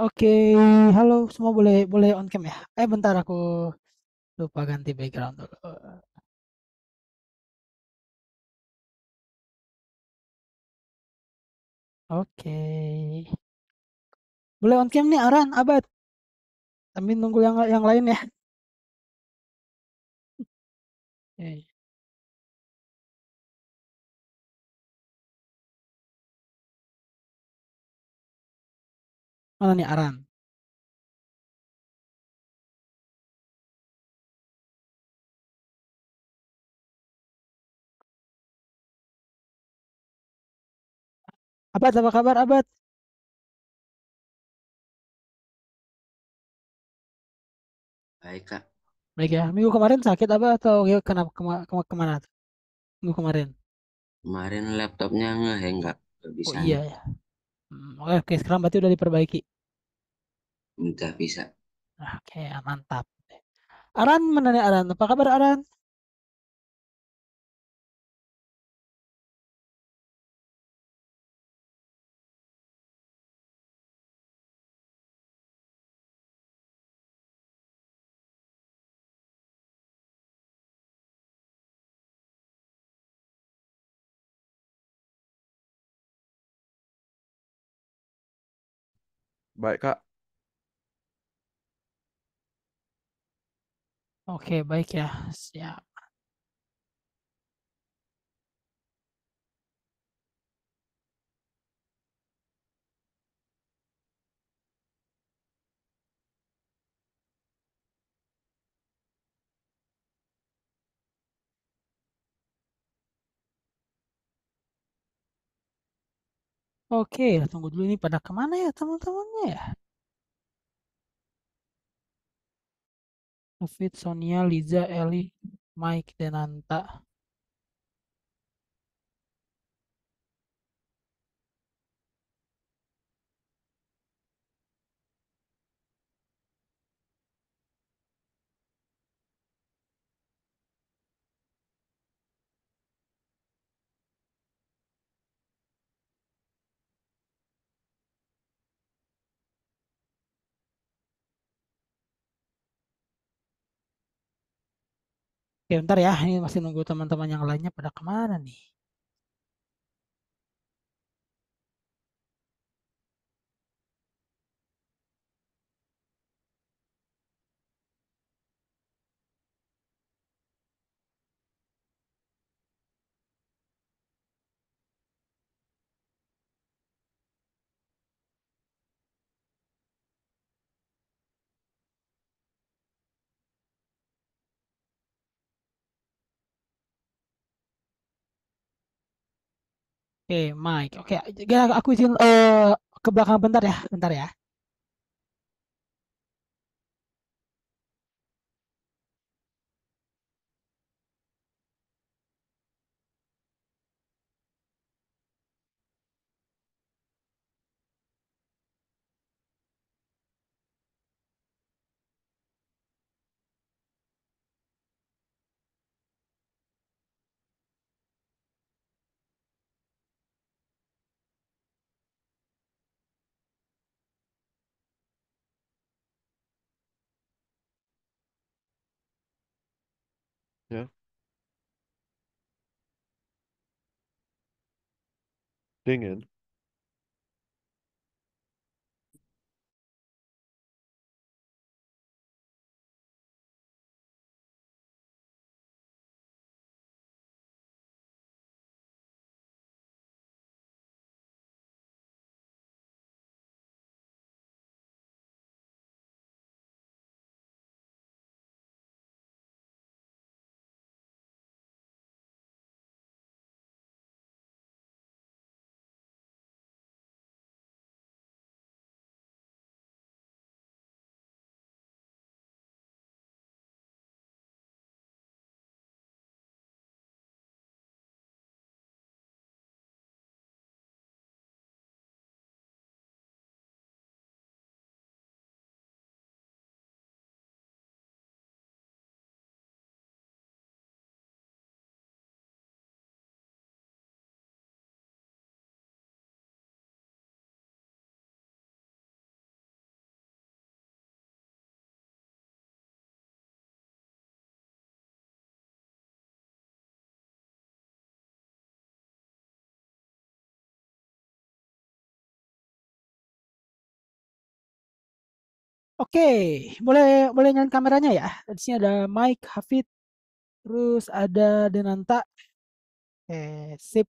Oke, halo semua boleh boleh on cam ya? Eh bentar aku lupa ganti background dulu. Oke. Boleh on cam nih Aran, Abad. Tapi nunggu yang yang lain ya. Oke. mana nih Aran? Abad, apa kabar Abad? Baik, Kak. Baik ya. Minggu kemarin sakit apa atau ya, kenapa kema kema kemana? Minggu kemarin. Kemarin laptopnya ngeheng Kak. bisa. Oh iya ya. Hmm, oke, oke, sekarang berarti udah diperbaiki? Udah bisa. Oke, mantap. Aran, menanya Aran? Apa kabar Aran? Baik, Kak. Oke, baik ya. Siap. Oke, ya tunggu dulu ini pada kemana ya teman-temannya ya? David, Sonia, Liza, Eli, Mike, dan Anta. Oke, bentar ya. Ini masih nunggu teman-teman yang lainnya pada kemana nih? Oke, Mike. Oke, okay. aku izin uh, ke belakang bentar ya, bentar ya. Dingen Oke, boleh boleh nyalain kameranya ya. Di sini ada Mike, Hafid, terus ada Denanta. eh sip.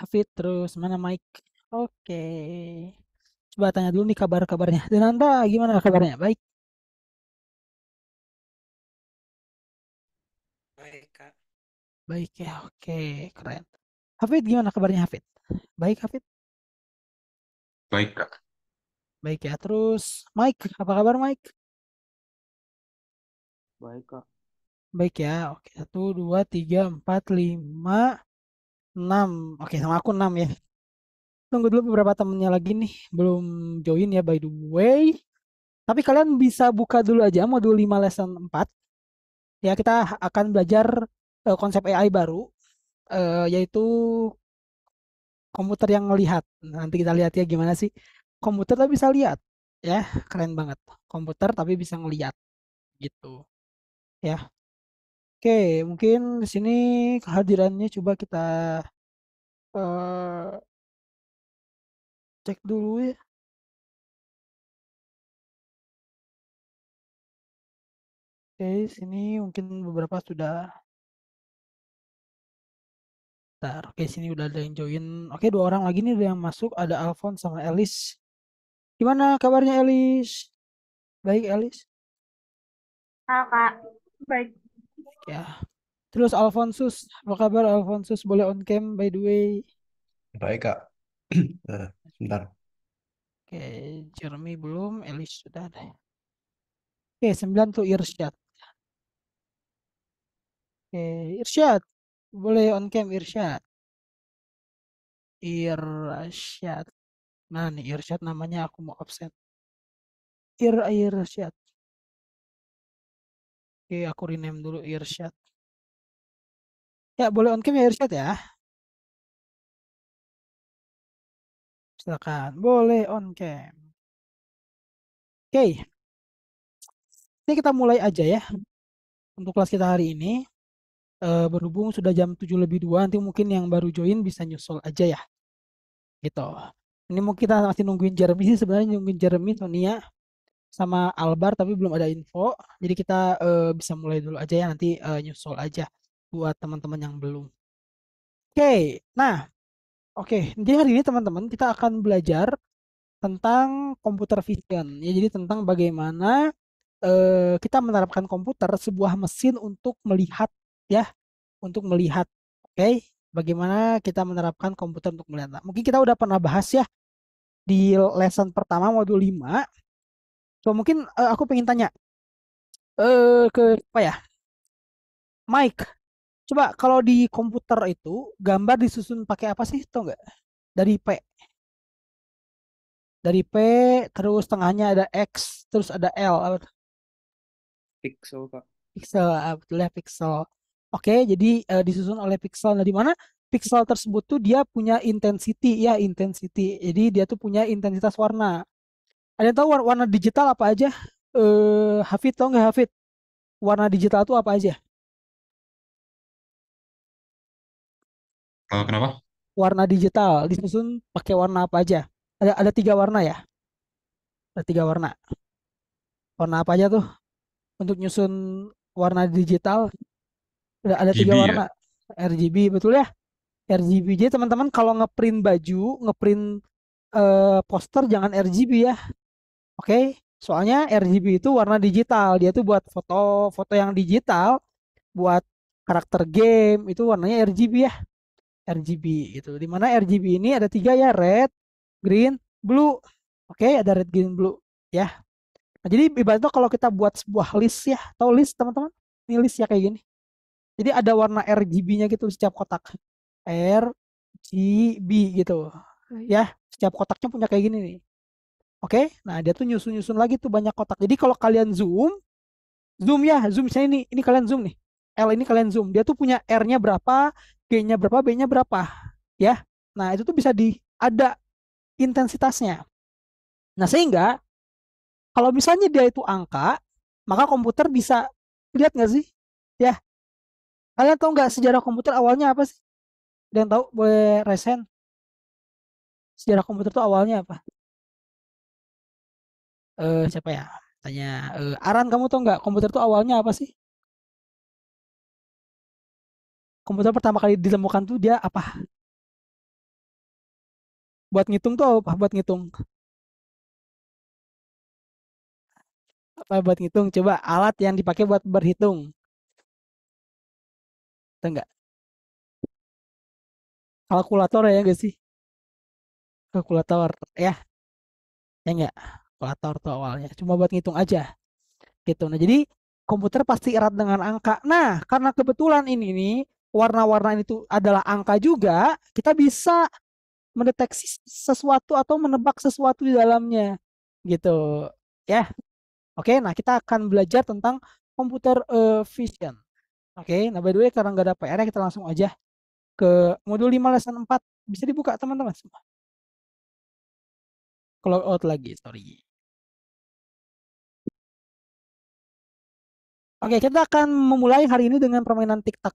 Hafid terus mana Mike? Oke. Coba tanya dulu nih kabar-kabarnya. Denanta gimana kabarnya? Baik. Baik, Kak. Baik ya. Oke, keren. Hafid gimana kabarnya Hafid? Baik Hafid? Baik, Kak. Baik ya, terus Mike, apa kabar Mike? Baik kak. Baik ya, oke. Satu, dua, tiga, empat, lima, enam. Oke, sama aku enam ya. Tunggu dulu beberapa temennya lagi nih, belum join ya by the way. Tapi kalian bisa buka dulu aja modul 5 lesson 4. Ya, kita akan belajar uh, konsep AI baru, uh, yaitu komputer yang melihat. Nanti kita lihat ya gimana sih komputer tapi bisa lihat ya keren banget komputer tapi bisa ngelihat gitu ya oke mungkin di sini kehadirannya coba kita uh, cek dulu ya Oke, sini mungkin beberapa sudah. Bentar, oke sini udah ada yang join. Oke, dua orang lagi nih udah yang masuk, ada Alphonse sama Elis. Gimana kabarnya Elis? Baik Elis? Halo Kak, baik. Ya. Terus Alfonsus, apa kabar Alfonsus? Boleh on cam by the way? Baik Kak. Eh, sebentar. Oke, Jeremy belum, Elis sudah ada. Oke, sembilan tuh Irsyad. Oke, Irsyad. Boleh on cam Irsyad. Irsyad nah nih irsyad namanya aku mau absen ir irsyad oke aku rename dulu irsyad ya boleh on cam ya irsyad ya silakan boleh on cam oke ini kita mulai aja ya untuk kelas kita hari ini eh, berhubung sudah jam 7 lebih 2 nanti mungkin yang baru join bisa nyusul aja ya gitu ini mau kita masih nungguin Jeremy sih sebenarnya nungguin Jeremy, Tonia sama Albar tapi belum ada info. Jadi kita uh, bisa mulai dulu aja ya nanti uh, nyusul aja buat teman-teman yang belum. Oke, okay, nah oke. Okay. Jadi hari ini teman-teman kita akan belajar tentang computer vision. Ya jadi tentang bagaimana uh, kita menerapkan komputer sebuah mesin untuk melihat ya, untuk melihat Oke, okay? bagaimana kita menerapkan komputer untuk melihat. Mungkin kita udah pernah bahas ya di lesson pertama modul 5. So, mungkin uh, aku pengen tanya uh, ke apa ya? Mike, coba kalau di komputer itu gambar disusun pakai apa sih? Tau nggak? Dari P. Dari P, terus tengahnya ada X, terus ada L. Pixel, Pak. Pixel, ah, betul ya, pixel. Oke, okay, jadi uh, disusun oleh pixel. Nah, di mana pixel tersebut tuh dia punya intensity ya, intensity. Jadi dia tuh punya intensitas warna. Ada yang tahu warna, warna digital apa aja? uh, Hafid tahu nggak Hafid? Warna digital tuh apa aja? kenapa? Warna digital disusun pakai warna apa aja? Ada ada tiga warna ya? Ada tiga warna. Warna apa aja tuh? Untuk nyusun warna digital Udah ada tiga warna. Ya? RGB betul ya? RGB. Jadi teman-teman kalau ngeprint baju, ngeprint uh, poster jangan RGB ya. Oke, okay? soalnya RGB itu warna digital. Dia tuh buat foto foto yang digital, buat karakter game itu warnanya RGB ya. RGB gitu. Dimana RGB ini ada tiga ya, red, green, blue. Oke, okay? ada red, green, blue ya. Nah, jadi ibaratnya kalau kita buat sebuah list ya, tau list teman-teman, ini list ya kayak gini. Jadi ada warna RGB-nya gitu setiap kotak. R, G, B gitu. Ya, setiap kotaknya punya kayak gini nih. Oke, nah dia tuh nyusun-nyusun lagi tuh banyak kotak. Jadi kalau kalian zoom, zoom ya, zoom misalnya ini, ini kalian zoom nih. L ini kalian zoom. Dia tuh punya R-nya berapa, G-nya berapa, B-nya berapa. Ya, nah itu tuh bisa di ada intensitasnya. Nah sehingga kalau misalnya dia itu angka, maka komputer bisa lihat nggak sih? Ya, Kalian tahu nggak sejarah komputer awalnya apa sih? Dan tahu boleh resen? Sejarah komputer itu awalnya apa? Eh, siapa ya? Tanya. Eh, Aran kamu tahu nggak komputer itu awalnya apa sih? Komputer pertama kali ditemukan tuh dia apa? Buat ngitung tuh apa? Buat ngitung. Apa buat ngitung? Coba alat yang dipakai buat berhitung atau enggak? Kalkulator ya gak sih? Kalkulator ya. Ya enggak? Kalkulator tuh awalnya. Cuma buat ngitung aja. Gitu. Nah, jadi komputer pasti erat dengan angka. Nah, karena kebetulan ini nih warna-warna ini tuh adalah angka juga, kita bisa mendeteksi sesuatu atau menebak sesuatu di dalamnya. Gitu. Ya. Oke, nah kita akan belajar tentang komputer uh, vision. Oke, nah by the way karena nggak ada PR ya, kita langsung aja ke modul 5 lesson 4. Bisa dibuka teman-teman semua. Kalau out lagi, sorry. Oke, kita akan memulai hari ini dengan permainan tic tac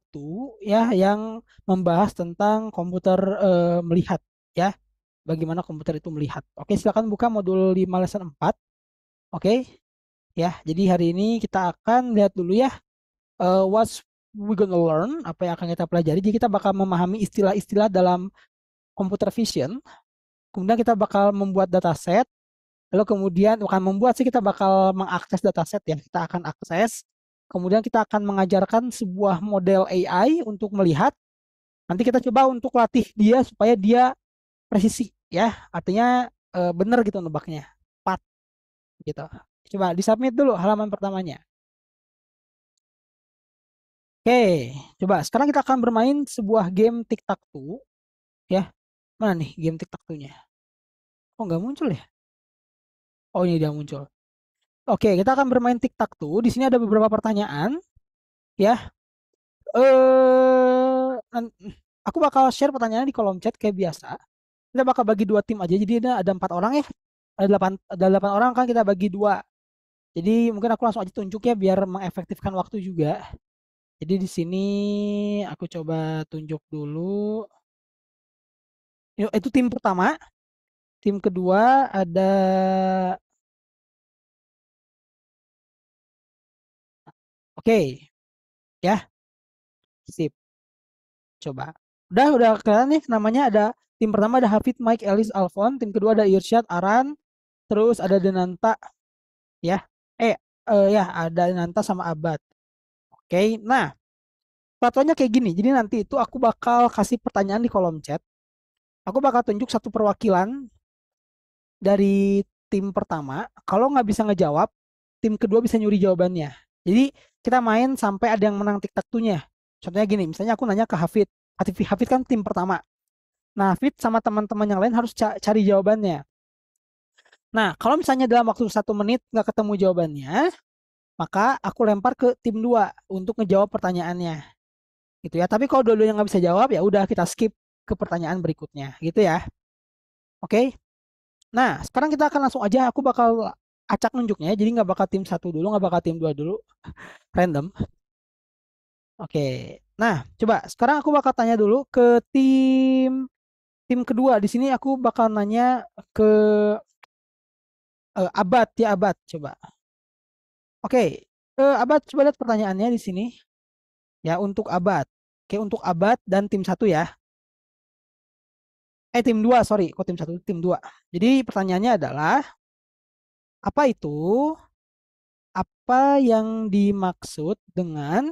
ya yang membahas tentang komputer uh, melihat ya. Bagaimana komputer itu melihat. Oke, silakan buka modul 5 lesson 4. Oke. Ya, jadi hari ini kita akan lihat dulu ya uh, what's we gonna learn apa yang akan kita pelajari. Jadi kita bakal memahami istilah-istilah dalam computer vision. Kemudian kita bakal membuat dataset. Lalu kemudian bukan membuat sih kita bakal mengakses dataset yang Kita akan akses. Kemudian kita akan mengajarkan sebuah model AI untuk melihat. Nanti kita coba untuk latih dia supaya dia presisi ya. Artinya eh, benar gitu nebaknya. Pat gitu. Coba submit dulu halaman pertamanya. Oke, coba sekarang kita akan bermain sebuah game tic tac toe. Ya, mana nih game tic tac toe Oh, nggak muncul ya? Oh, ini dia muncul. Oke, kita akan bermain tic tac toe. Di sini ada beberapa pertanyaan, ya. Eh, aku bakal share pertanyaan di kolom chat kayak biasa. Kita bakal bagi dua tim aja. Jadi ada empat orang ya. Ada delapan, ada delapan orang kan kita bagi dua. Jadi mungkin aku langsung aja tunjuk ya biar mengefektifkan waktu juga. Jadi di sini aku coba tunjuk dulu. Yo, itu tim pertama. Tim kedua ada Oke. Okay. Ya. Sip. Coba. Udah udah kelihatan nih namanya ada tim pertama ada Hafid, Mike, Elis, Alfon, tim kedua ada Irsyad, Aran, terus ada Denanta. Ya. Eh, eh ya ada Denanta sama Abad okay? nah peraturannya kayak gini jadi nanti itu aku bakal kasih pertanyaan di kolom chat aku bakal tunjuk satu perwakilan dari tim pertama kalau nggak bisa ngejawab tim kedua bisa nyuri jawabannya jadi kita main sampai ada yang menang tik taktunya contohnya gini misalnya aku nanya ke Hafid Hafid, kan tim pertama nah Hafid sama teman-teman yang lain harus cari jawabannya Nah, kalau misalnya dalam waktu satu menit nggak ketemu jawabannya, maka aku lempar ke tim 2 untuk ngejawab pertanyaannya gitu ya tapi kalau dulu yang nggak bisa jawab ya udah kita skip ke pertanyaan berikutnya gitu ya oke okay? nah sekarang kita akan langsung aja aku bakal acak nunjuknya jadi nggak bakal tim satu dulu nggak bakal tim dua dulu random oke nah coba sekarang aku bakal tanya dulu ke tim tim kedua di sini aku bakal nanya ke uh, abad ya abad coba Oke, okay. uh, eh, Abad coba lihat pertanyaannya di sini. Ya, untuk Abad. Oke, okay, untuk Abad dan tim satu ya. Eh, tim dua sorry. Kok tim satu Tim dua Jadi pertanyaannya adalah, apa itu, apa yang dimaksud dengan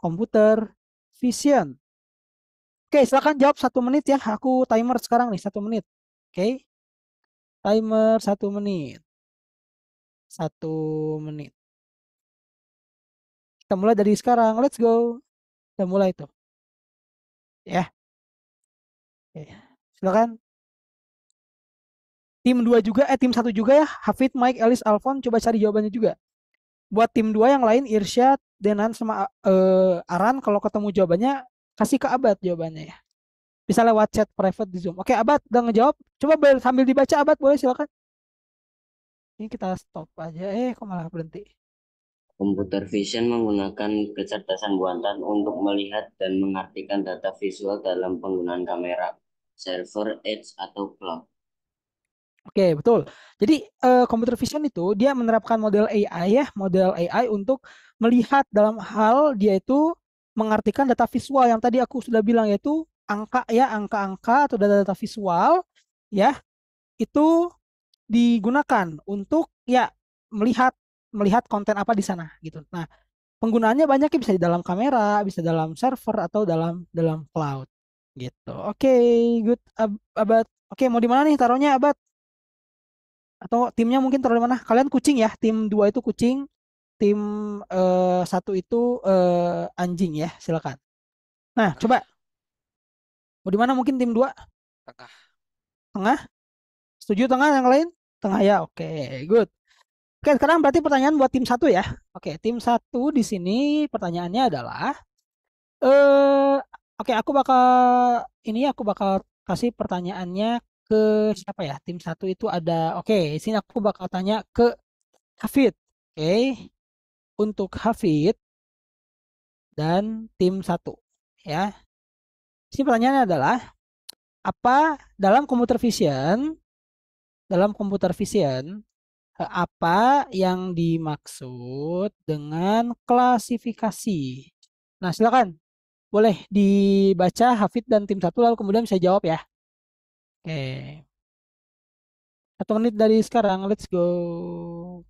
komputer vision? Oke, okay, silakan jawab satu menit ya. Aku timer sekarang nih, satu menit. Oke, timer satu menit. Satu menit kita mulai dari sekarang let's go kita mulai tuh ya yeah. silakan tim dua juga eh tim satu juga ya Hafid Mike Elis Alfon coba cari jawabannya juga buat tim dua yang lain Irsyad Denan sama uh, Aran kalau ketemu jawabannya kasih ke Abad jawabannya ya bisa lewat chat private di Zoom oke Abad udah ngejawab coba sambil dibaca Abad boleh silakan ini kita stop aja eh kok malah berhenti Computer vision menggunakan kecerdasan buatan untuk melihat dan mengartikan data visual dalam penggunaan kamera, server, edge, atau cloud. Oke, betul. Jadi uh, eh, computer vision itu dia menerapkan model AI ya, model AI untuk melihat dalam hal dia itu mengartikan data visual yang tadi aku sudah bilang yaitu angka ya, angka-angka atau data-data visual ya, itu digunakan untuk ya melihat melihat konten apa di sana gitu. Nah, penggunaannya banyak ya bisa di dalam kamera, bisa dalam server atau dalam dalam cloud gitu. Oke, okay, good ab abad. Oke, okay, mau di mana nih taruhnya abad? Atau timnya mungkin taruh di mana? Kalian kucing ya, tim dua itu kucing, tim uh, satu itu uh, anjing ya, silakan. Nah, coba. Mau di mana mungkin tim dua? Tengah. Tengah? Setuju tengah yang lain? Tengah ya, oke, okay, good. Oke, sekarang berarti pertanyaan buat tim satu ya. Oke, tim satu di sini pertanyaannya adalah, eh, oke aku bakal ini aku bakal kasih pertanyaannya ke siapa ya? Tim satu itu ada, oke, di sini aku bakal tanya ke Hafid. Oke, untuk Hafid dan tim satu ya. Si pertanyaannya adalah apa dalam komputer vision dalam komputer vision apa yang dimaksud dengan klasifikasi. Nah, silakan. Boleh dibaca Hafid dan tim satu lalu kemudian saya jawab ya. Oke. Satu menit dari sekarang, let's go.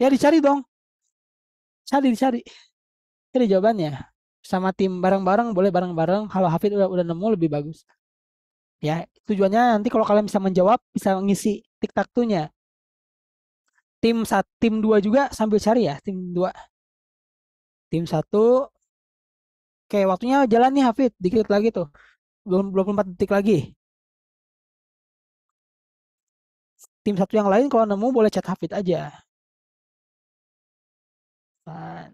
Ya dicari dong. Cari dicari. Cari jawabannya. Sama tim bareng-bareng boleh bareng-bareng. kalau Hafid udah udah nemu lebih bagus. Ya, tujuannya nanti kalau kalian bisa menjawab bisa ngisi tik tunya. Tim satu tim dua juga sambil cari ya, tim dua Tim satu Oke, waktunya jalan nih Hafid, dikit lagi tuh. Belum 24 detik lagi. tim satu yang lain kalau nemu boleh chat Hafid aja fun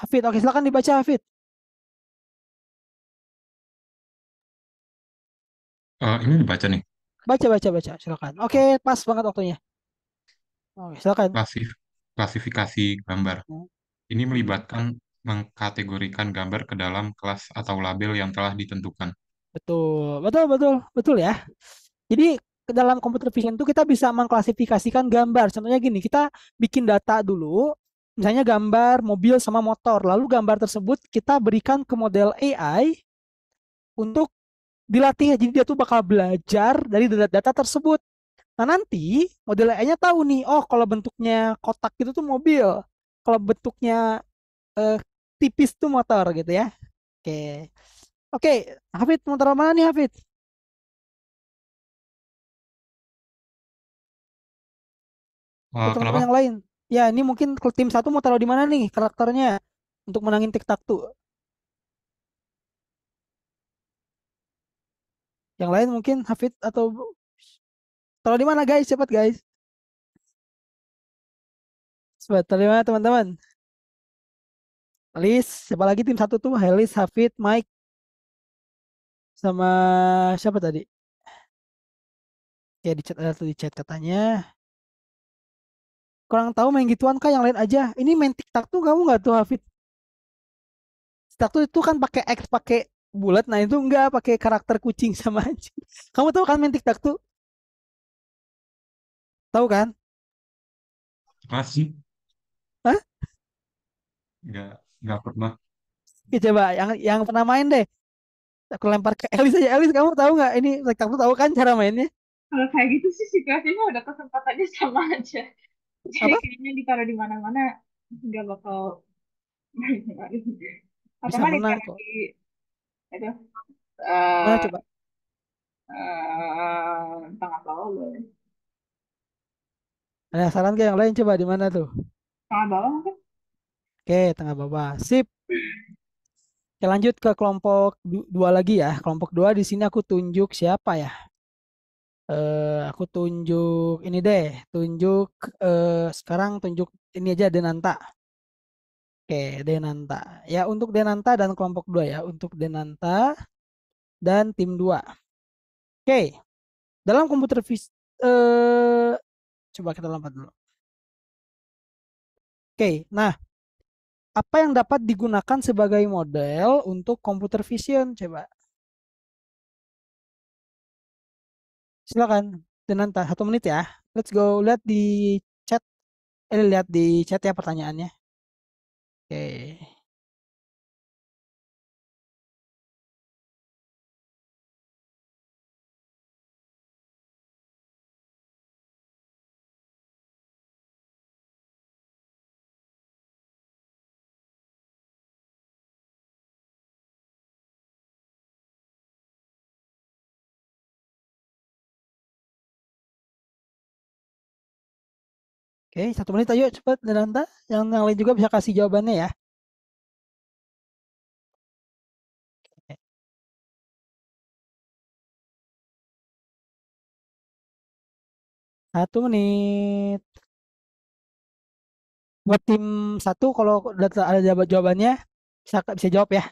Hafid, oke silakan dibaca Hafid. Uh, ini dibaca nih. Baca, baca, baca, silakan. Oke, pas banget waktunya. Oke, silakan. Klasif, klasifikasi gambar. Hmm. Ini melibatkan mengkategorikan gambar ke dalam kelas atau label yang telah ditentukan. Betul, betul, betul, betul ya. Jadi ke dalam computer vision itu kita bisa mengklasifikasikan gambar. Contohnya gini, kita bikin data dulu, misalnya gambar mobil sama motor. Lalu gambar tersebut kita berikan ke model AI untuk dilatih. Jadi dia tuh bakal belajar dari data tersebut. Nah nanti model AI-nya tahu nih, oh kalau bentuknya kotak itu tuh mobil, kalau bentuknya eh, tipis tuh motor gitu ya. Oke, oke, Hafid motor mana nih Hafid? Oh, teman-teman yang lain. Ya, ini mungkin tim satu mau taruh di mana nih karakternya untuk menangin Tak tuh. Yang lain mungkin Hafid atau taruh di mana guys? Cepat guys. Cepat taruh di mana teman-teman? Lis, siapa lagi tim satu tuh? Helis, Hafid, Mike, sama siapa tadi? Ya di chat ada tuh di chat katanya kurang tahu main gituan kah yang lain aja ini main tiktok tuh kamu nggak tuh Hafid tiktok tuh itu kan pakai X pakai bulat nah itu enggak pakai karakter kucing sama aja kamu tahu kan main tiktok tuh tahu kan masih Hah? nggak nggak pernah ya, coba yang yang pernah main deh aku lempar ke Elis aja Elis kamu tahu nggak ini tiktok tuh tahu kan cara mainnya kalau kayak gitu sih situasinya udah kesempatannya sama aja apa? kayaknya ditaruh di mana-mana nggak bakal Bisa apa menang kok. di itu Uh, eh coba? eh uh, bawah boleh Ada saran gak yang lain coba di mana tuh? tengah bawah mungkin Oke, tengah bawah. Sip. Kita lanjut ke kelompok dua lagi ya. Kelompok dua di sini aku tunjuk siapa ya? uh, aku tunjuk ini deh, tunjuk uh, sekarang tunjuk ini aja Denanta. Oke, Denanta. Ya, untuk Denanta dan kelompok dua ya, untuk Denanta dan tim dua. Oke. Dalam komputer vis uh, eh, coba kita lompat dulu. Oke, nah apa yang dapat digunakan sebagai model untuk komputer vision coba? silakan Denanta satu menit ya let's go lihat di chat eh lihat di chat ya pertanyaannya oke okay. Oke, satu menit ayo cepat Nanda. Yang, yang lain juga bisa kasih jawabannya ya. Satu menit. Buat tim satu kalau ada jawabannya bisa bisa jawab ya.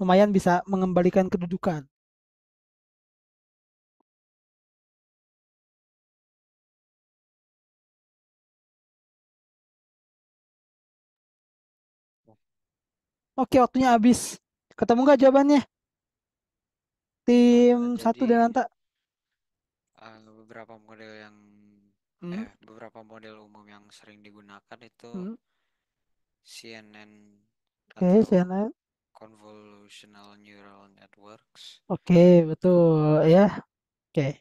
Lumayan bisa mengembalikan kedudukan. Oke, waktunya habis. Ketemu nggak jawabannya? Tim nah, Jadi, satu dan Anta. Uh, eh, beberapa model yang hmm. eh, beberapa model umum yang sering digunakan itu hmm. CNN Oke, okay, CNN. Convolutional Neural Networks. Oke, okay, betul ya. Oke. Okay.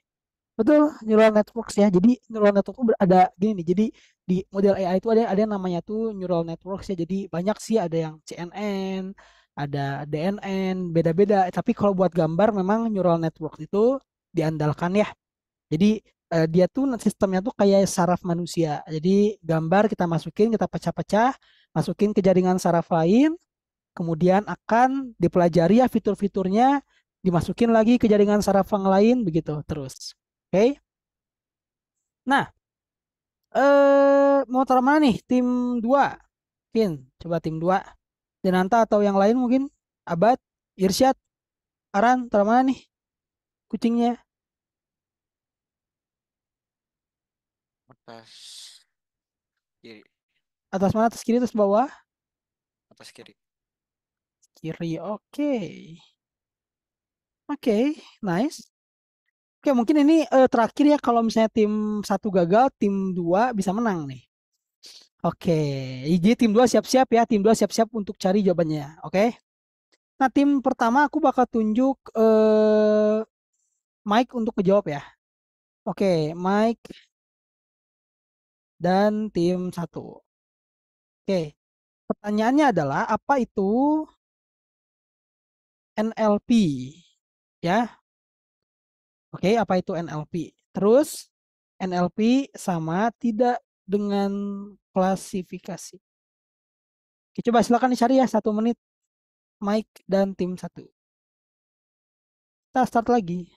Betul, neural networks ya. Jadi neural network itu ada gini nih. Jadi di model AI itu ada ada yang namanya tuh neural networks ya. Jadi banyak sih ada yang CNN, ada DNN, beda-beda. Tapi kalau buat gambar memang neural network itu diandalkan ya. Jadi eh, dia tuh sistemnya tuh kayak saraf manusia. Jadi gambar kita masukin, kita pecah-pecah, masukin ke jaringan saraf lain, kemudian akan dipelajari ya fitur-fiturnya, dimasukin lagi ke jaringan saraf yang lain begitu terus okay? nah eh mau taruh mana nih tim 2 mungkin coba tim 2 Denanta atau yang lain mungkin Abad Irsyad Aran taruh mana nih kucingnya atas kiri atas mana atas kiri atas bawah atas kiri kiri oke okay. oke okay, nice Oke, mungkin ini uh, terakhir ya kalau misalnya tim satu gagal, tim dua bisa menang nih. Oke, jadi tim dua siap-siap ya, tim dua siap-siap untuk cari jawabannya. Oke. Nah, tim pertama aku bakal tunjuk uh, Mike untuk menjawab ya. Oke, Mike dan tim satu. Oke. Pertanyaannya adalah apa itu NLP? Ya, Oke, apa itu NLP? Terus NLP sama tidak dengan klasifikasi. Oke, coba silakan dicari ya satu menit Mike dan tim satu. Kita start lagi.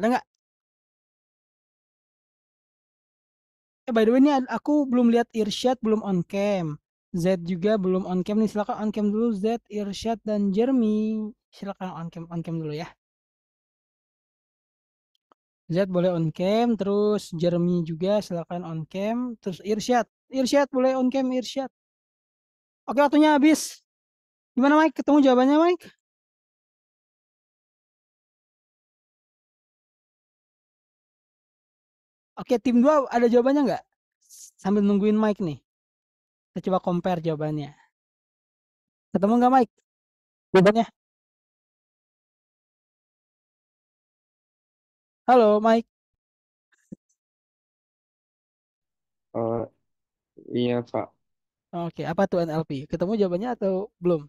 Ada nggak? Eh by the way ini aku belum lihat Irsyad belum on cam. Z juga belum on cam nih. Silakan on cam dulu Z, Irsyad dan Jeremy. Silakan on cam on cam dulu ya. Z boleh on cam, terus Jeremy juga silakan on cam, terus Irsyad. Irsyad boleh on cam Irsyad. Oke, waktunya habis. Gimana Mike? Ketemu jawabannya Mike? Oke, tim dua ada jawabannya nggak? Sambil nungguin Mike nih. Kita coba compare jawabannya. Ketemu nggak Mike? Jawabannya? Halo Mike. Oh iya Pak. Oke, apa tuh NLP? Ketemu jawabannya atau belum?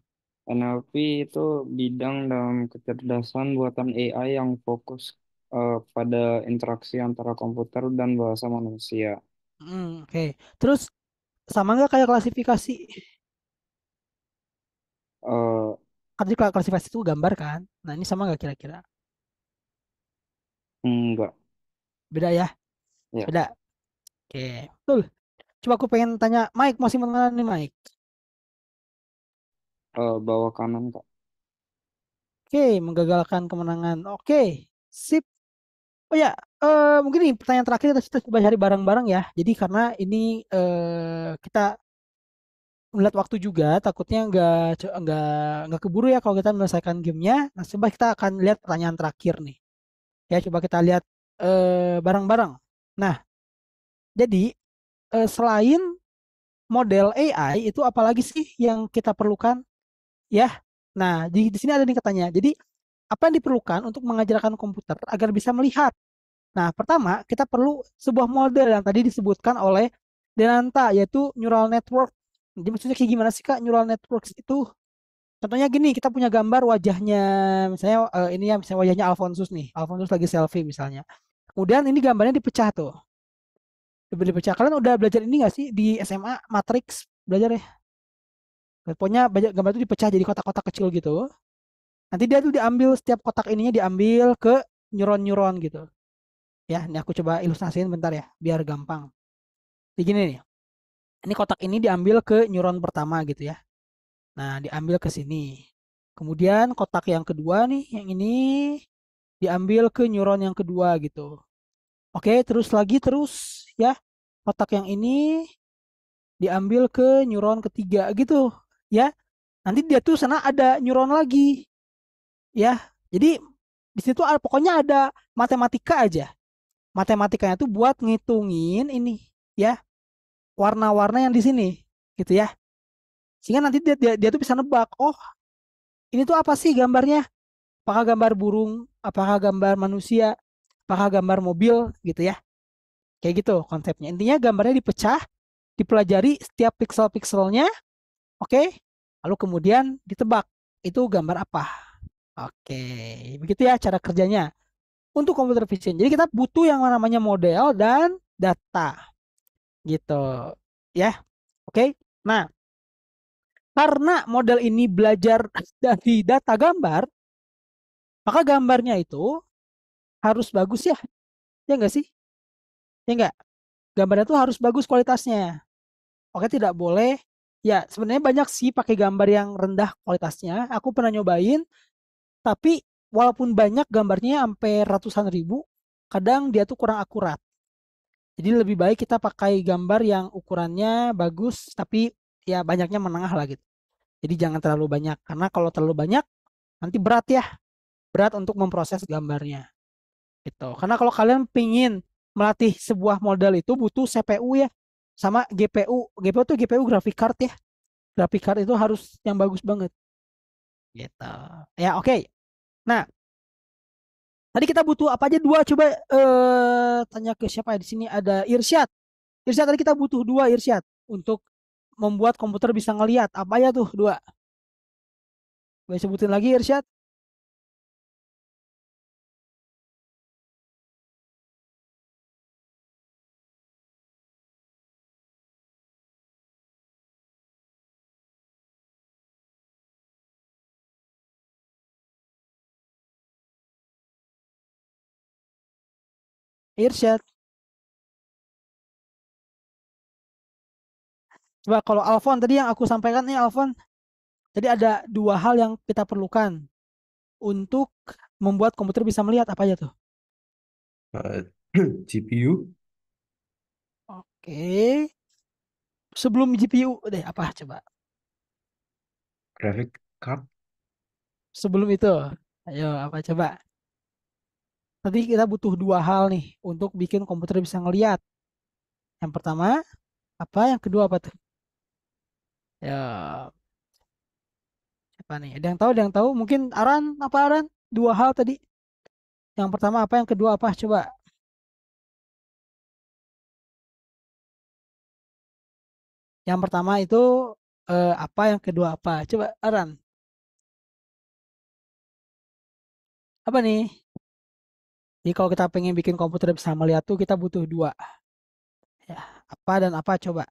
NLP itu bidang dalam kecerdasan buatan AI yang fokus uh, pada interaksi antara komputer dan bahasa manusia. Hmm, oke. Okay. Terus sama nggak kayak klasifikasi? Eh, Tadi kan kalau klasifikasi itu gambar kan? Nah ini sama nggak kira-kira? enggak. Beda ya? Ya. Beda. Oke, betul. Coba aku pengen tanya Mike, masih mana nih Mike? Uh, eh, bawah kanan, kok. Oke, menggagalkan kemenangan. Oke, sip. Oh ya, uh, mungkin ini pertanyaan terakhir kita, kita coba cari barang-barang ya. Jadi karena ini uh, kita melihat waktu juga, takutnya nggak nggak nggak keburu ya kalau kita menyelesaikan gamenya. Nah, coba kita akan lihat pertanyaan terakhir nih. Ya, coba kita lihat eh, barang-barang. Uh, nah, jadi uh, selain model AI itu apalagi sih yang kita perlukan? Ya, nah di, di sini ada nih katanya. Jadi apa yang diperlukan untuk mengajarkan komputer agar bisa melihat? Nah, pertama kita perlu sebuah model yang tadi disebutkan oleh Denanta yaitu neural network. Jadi maksudnya kayak gimana sih Kak neural networks itu? Contohnya gini, kita punya gambar wajahnya misalnya eh, ini ya misalnya wajahnya Alfonsus nih. Alfonsus lagi selfie misalnya. Kemudian ini gambarnya dipecah tuh. Dipecah. Kalian udah belajar ini gak sih di SMA matrix belajar ya? Pokoknya banyak gambar itu dipecah jadi kotak-kotak kecil gitu. Nanti dia tuh diambil setiap kotak ininya diambil ke neuron-neuron gitu. Ya, ini aku coba ilustrasiin bentar ya, biar gampang. Jadi gini nih. Ini kotak ini diambil ke neuron pertama gitu ya. Nah, diambil ke sini. Kemudian kotak yang kedua nih, yang ini diambil ke neuron yang kedua gitu. Oke, terus lagi terus ya. Kotak yang ini diambil ke neuron ketiga gitu ya. Nanti dia tuh sana ada neuron lagi ya jadi di situ pokoknya ada matematika aja matematikanya tuh buat ngitungin ini ya warna-warna yang di sini gitu ya sehingga nanti dia, dia dia tuh bisa nebak oh ini tuh apa sih gambarnya apakah gambar burung apakah gambar manusia apakah gambar mobil gitu ya kayak gitu konsepnya intinya gambarnya dipecah dipelajari setiap pixel-pixelnya oke okay? lalu kemudian ditebak itu gambar apa Oke, begitu ya cara kerjanya untuk computer vision. Jadi kita butuh yang namanya model dan data. Gitu. Ya. Oke. Nah, karena model ini belajar dari data gambar, maka gambarnya itu harus bagus ya. Ya enggak sih? Ya enggak? Gambarnya itu harus bagus kualitasnya. Oke, tidak boleh ya sebenarnya banyak sih pakai gambar yang rendah kualitasnya. Aku pernah nyobain tapi walaupun banyak gambarnya sampai ratusan ribu kadang dia tuh kurang akurat jadi lebih baik kita pakai gambar yang ukurannya bagus tapi ya banyaknya menengah lah gitu jadi jangan terlalu banyak karena kalau terlalu banyak nanti berat ya berat untuk memproses gambarnya gitu karena kalau kalian pingin melatih sebuah model itu butuh CPU ya sama GPU GPU tuh GPU graphic card ya graphic card itu harus yang bagus banget gitu ya oke okay. nah tadi kita butuh apa aja dua coba uh, tanya ke siapa ya di sini ada Irsyad Irsyad tadi kita butuh dua Irsyad untuk membuat komputer bisa ngelihat apa ya tuh dua boleh sebutin lagi Irsyad Irsyad. Coba kalau Alfon tadi yang aku sampaikan nih Alfon, jadi ada dua hal yang kita perlukan untuk membuat komputer bisa melihat apa aja tuh? Uh, eh, GPU. Oke. Okay. Sebelum GPU deh apa coba? Graphic card. Sebelum itu, ayo apa coba? Tadi kita butuh dua hal nih untuk bikin komputer bisa ngeliat. Yang pertama apa? Yang kedua apa tuh? Ya apa nih? Ada yang tahu? Ada yang tahu? Mungkin Aran apa Aran? Dua hal tadi. Yang pertama apa? Yang kedua apa? Coba Yang pertama itu eh, apa, yang kedua apa? Coba Aran. Apa nih? Jadi kalau kita pengen bikin komputer bisa melihat tuh kita butuh dua. Ya, apa dan apa coba?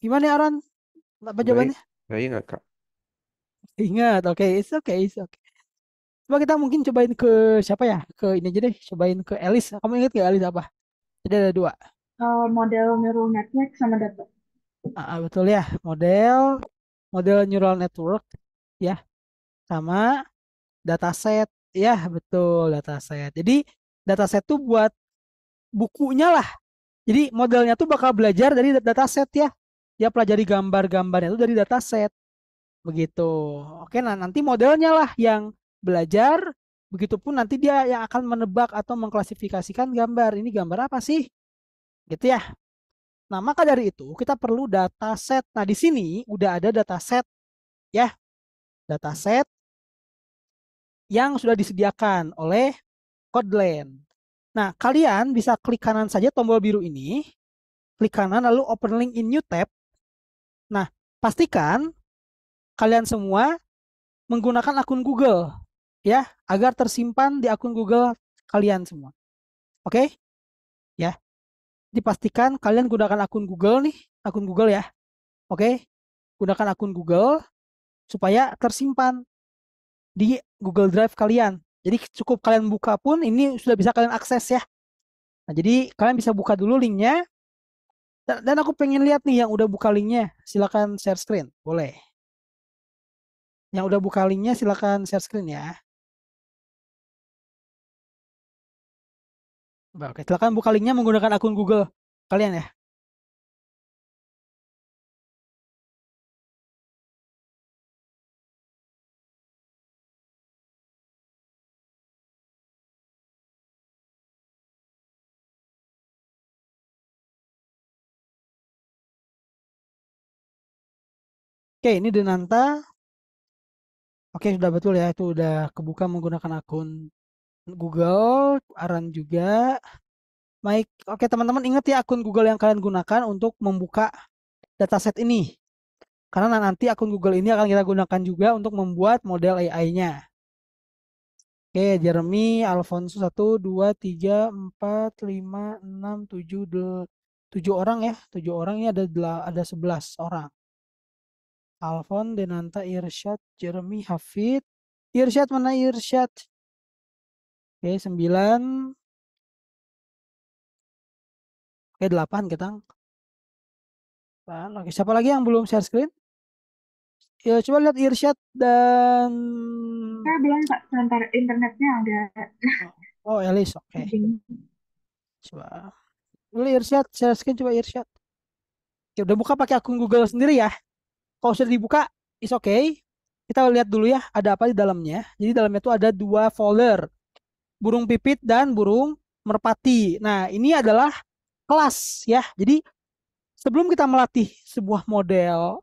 Gimana ya Aron? Apa jawabannya? Gak ingat kak. Ingat, oke, okay. it's okay, it's okay. Coba kita mungkin cobain ke siapa ya? Ke ini aja deh, cobain ke Alice. Kamu ingat gak Alice apa? Jadi ada dua. Uh, model neural network sama data. Uh, betul ya, model model neural network ya sama dataset. Ya, betul dataset. Jadi dataset tuh buat bukunya lah. Jadi modelnya tuh bakal belajar dari dataset ya. Dia pelajari gambar-gambarnya itu dari dataset. Begitu. Oke, nah nanti modelnya lah yang belajar. Begitupun nanti dia yang akan menebak atau mengklasifikasikan gambar. Ini gambar apa sih? Gitu ya. Nah, maka dari itu kita perlu dataset. Nah, di sini udah ada dataset ya. Dataset yang sudah disediakan oleh Codeland. Nah, kalian bisa klik kanan saja tombol biru ini, klik kanan lalu open link in new tab. Nah, pastikan kalian semua menggunakan akun Google ya, agar tersimpan di akun Google kalian semua. Oke? Okay? Ya. Dipastikan kalian gunakan akun Google nih, akun Google ya. Oke? Okay? Gunakan akun Google supaya tersimpan di Google Drive kalian. Jadi cukup kalian buka pun ini sudah bisa kalian akses ya. Nah, jadi kalian bisa buka dulu linknya. Dan, aku pengen lihat nih yang udah buka linknya. Silahkan share screen. Boleh. Yang udah buka linknya silahkan share screen ya. Oke, silahkan buka linknya menggunakan akun Google kalian ya. Oke, ini Denanta. Oke, sudah betul ya. Itu udah kebuka menggunakan akun Google, Aran juga. Baik, oke teman-teman ingat ya akun Google yang kalian gunakan untuk membuka dataset ini. Karena nanti akun Google ini akan kita gunakan juga untuk membuat model AI-nya. Oke, Jeremy, Alfonso 1, 2, 3, 4, 5, 6, 7, 7 orang ya. 7 orang ini ada, ada 11 orang. Alfon Denanta Irsyad Jeremy Hafid Irsyad mana Irsyad Oke 9 Oke delapan kita. Oke siapa lagi yang belum share screen ya coba lihat Irsyad dan saya belum pak sebentar internetnya agak oh, oh Elis oke okay. coba dulu Irsyad share screen coba Irsyad ya udah buka pakai akun Google sendiri ya kalau sudah dibuka is okay kita lihat dulu ya ada apa di dalamnya jadi dalamnya itu ada dua folder burung pipit dan burung merpati nah ini adalah kelas ya jadi sebelum kita melatih sebuah model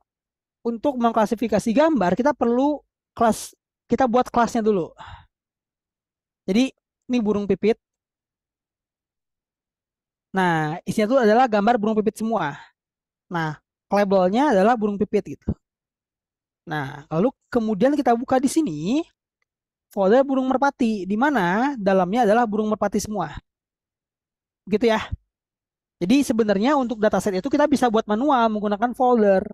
untuk mengklasifikasi gambar kita perlu kelas kita buat kelasnya dulu jadi ini burung pipit nah isinya itu adalah gambar burung pipit semua nah labelnya adalah burung pipit gitu. Nah, lalu kemudian kita buka di sini folder burung merpati, di mana dalamnya adalah burung merpati semua. gitu ya. Jadi sebenarnya untuk dataset itu kita bisa buat manual menggunakan folder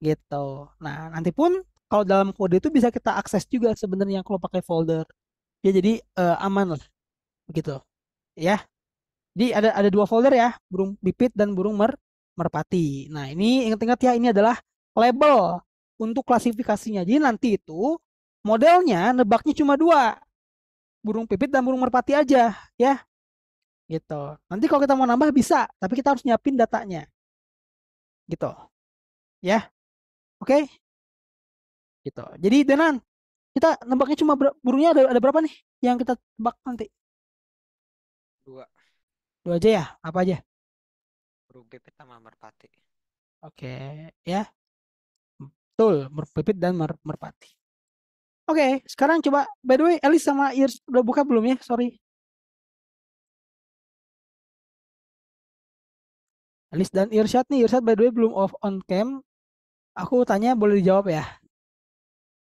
gitu. Nah, nanti pun kalau dalam kode itu bisa kita akses juga sebenarnya kalau pakai folder. Ya jadi uh, aman lah. Begitu. Ya. Jadi ada ada dua folder ya, burung pipit dan burung mer merpati. Nah, ini ingat-ingat ya, ini adalah label untuk klasifikasinya. Jadi nanti itu modelnya nebaknya cuma dua, burung pipit dan burung merpati aja, ya. Gitu. Nanti kalau kita mau nambah bisa, tapi kita harus nyiapin datanya. Gitu. Ya. Oke. Okay? Gitu. Jadi Denan, kita nebaknya cuma burungnya ada, ada berapa nih yang kita tebak nanti? Dua. Dua aja ya? Apa aja? Burung pipit sama merpati. Oke, ya. Betul, merpati dan mer merpati. Oke, sekarang coba by the way Elis sama Irs udah buka belum ya? Sorry. Elis dan Irsyad nih, Irsyad by the way belum off on cam. Aku tanya boleh dijawab ya?